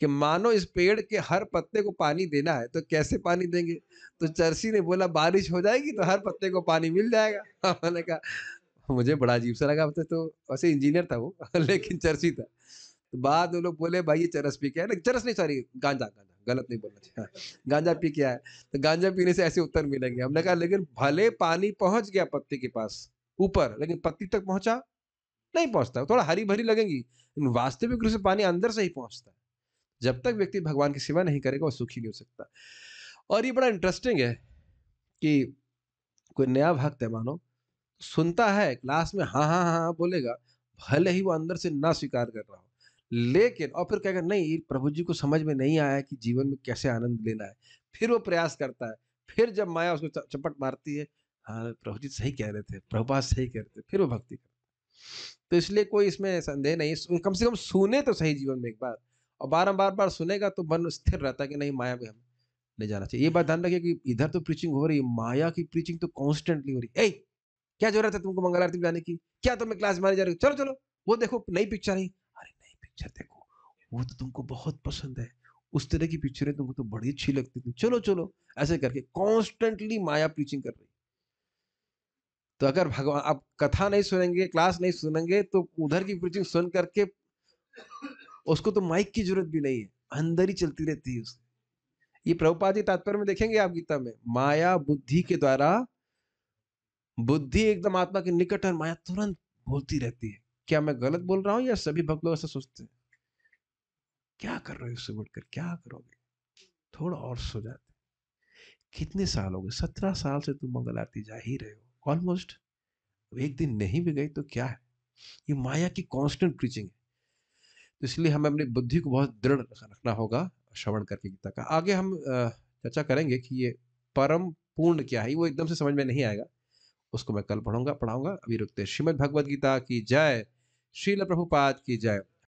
कि मानो इस पेड़ के हर पत्ते को पानी देना है तो कैसे पानी देंगे तो चरसी ने बोला बारिश हो जाएगी तो हर पत्ते को पानी मिल जाएगा हाँ, मैंने कहा मुझे बड़ा अजीब सा लगा तो वैसे इंजीनियर था वो लेकिन चरसी था तो बाद वो लोग बोले भाई ये चरस पी के आया चरस नहीं सॉरी गांजा गांजा गलत नहीं बोलना चाहिए हाँ, गांजा पी के आया तो गांजा पीने से ऐसे उत्तर मिलेंगे हमने कहा लेकिन भले पानी पहुंच गया पत्ते के पास ऊपर लेकिन पत्ती तक पहुंचा नहीं पहुंचता थोड़ा हरी भरी लगेंगी लेकिन वास्तविक रूप से पानी अंदर से ही पहुंचता है जब तक व्यक्ति भगवान की सेवा नहीं करेगा वो सुखी नहीं हो सकता और ये बड़ा इंटरेस्टिंग है कि कोई नया भक्त है मानो सुनता है क्लास में हाँ, हाँ हाँ हाँ बोलेगा भले ही वो अंदर से ना स्वीकार कर रहा हो लेकिन और फिर कहेगा नहीं प्रभु जी को समझ में नहीं आया कि जीवन में कैसे आनंद लेना है फिर वो प्रयास करता है फिर जब माया उसको चपट मारती है हाँ प्रभु जी सही कह रहे थे प्रभुपा सही कह रहे थे फिर वो भक्ति करते तो इसलिए कोई इसमें संदेह नहीं कम से कम सुने तो सही जीवन में एक बार और बार बार बार सुनेगा तो मन स्थिर रहता है कि नहीं माया में हमें नहीं जाना चाहिए ये बात ध्यान रखिए कि इधर तो प्रीचिंग हो रही है माया की प्रीचिंग तो कॉन्स्टेंटली हो रही है क्या जरूरत है तुमको मंगल आरती जाने की क्या तुम्हें क्लास माने जा रही चलो चलो वो देखो नई पिक्चर है अरे नई पिक्चर देखो वो तो तुमको बहुत पसंद है उस तरह की पिक्चरें तुमको तो बड़ी अच्छी लगती थी चलो चलो ऐसे करके कॉन्स्टेंटली माया प्रीचिंग कर रही तो अगर भगवान आप कथा नहीं सुनेंगे क्लास नहीं सुनेंगे तो उधर की प्रीचिंग सुन करके उसको तो माइक की जरूरत भी नहीं है अंदर ही चलती रहती है ये प्रभुपा तात्पर्य में देखेंगे आप गीता में माया बुद्धि के द्वारा बुद्धि एकदम आत्मा के निकट और माया तुरंत बोलती रहती है क्या मैं गलत बोल रहा हूं या सभी भक्त लोग ऐसा सोचते हैं क्या कर रहे हो उससे उठकर क्या करोगे थोड़ा और सो जाते कितने साल हो गए सत्रह साल से तुम मंगल आरती जा ही रहे हो ऑलमोस्ट एक दिन नहीं भी गई तो क्या है ये माया की कांस्टेंट प्रीचिंग है तो इसलिए हमें अपनी बुद्धि को बहुत दृढ़ रखना होगा श्रवण करके गीता का आगे हम चर्चा करेंगे कि ये परम पूर्ण क्या है वो एकदम से समझ में नहीं आएगा उसको मैं कल पढ़ूंगा पढ़ाऊंगा अभी रुकते श्रीमद भगवद गीता की जय श्रील प्रभुपाद की जय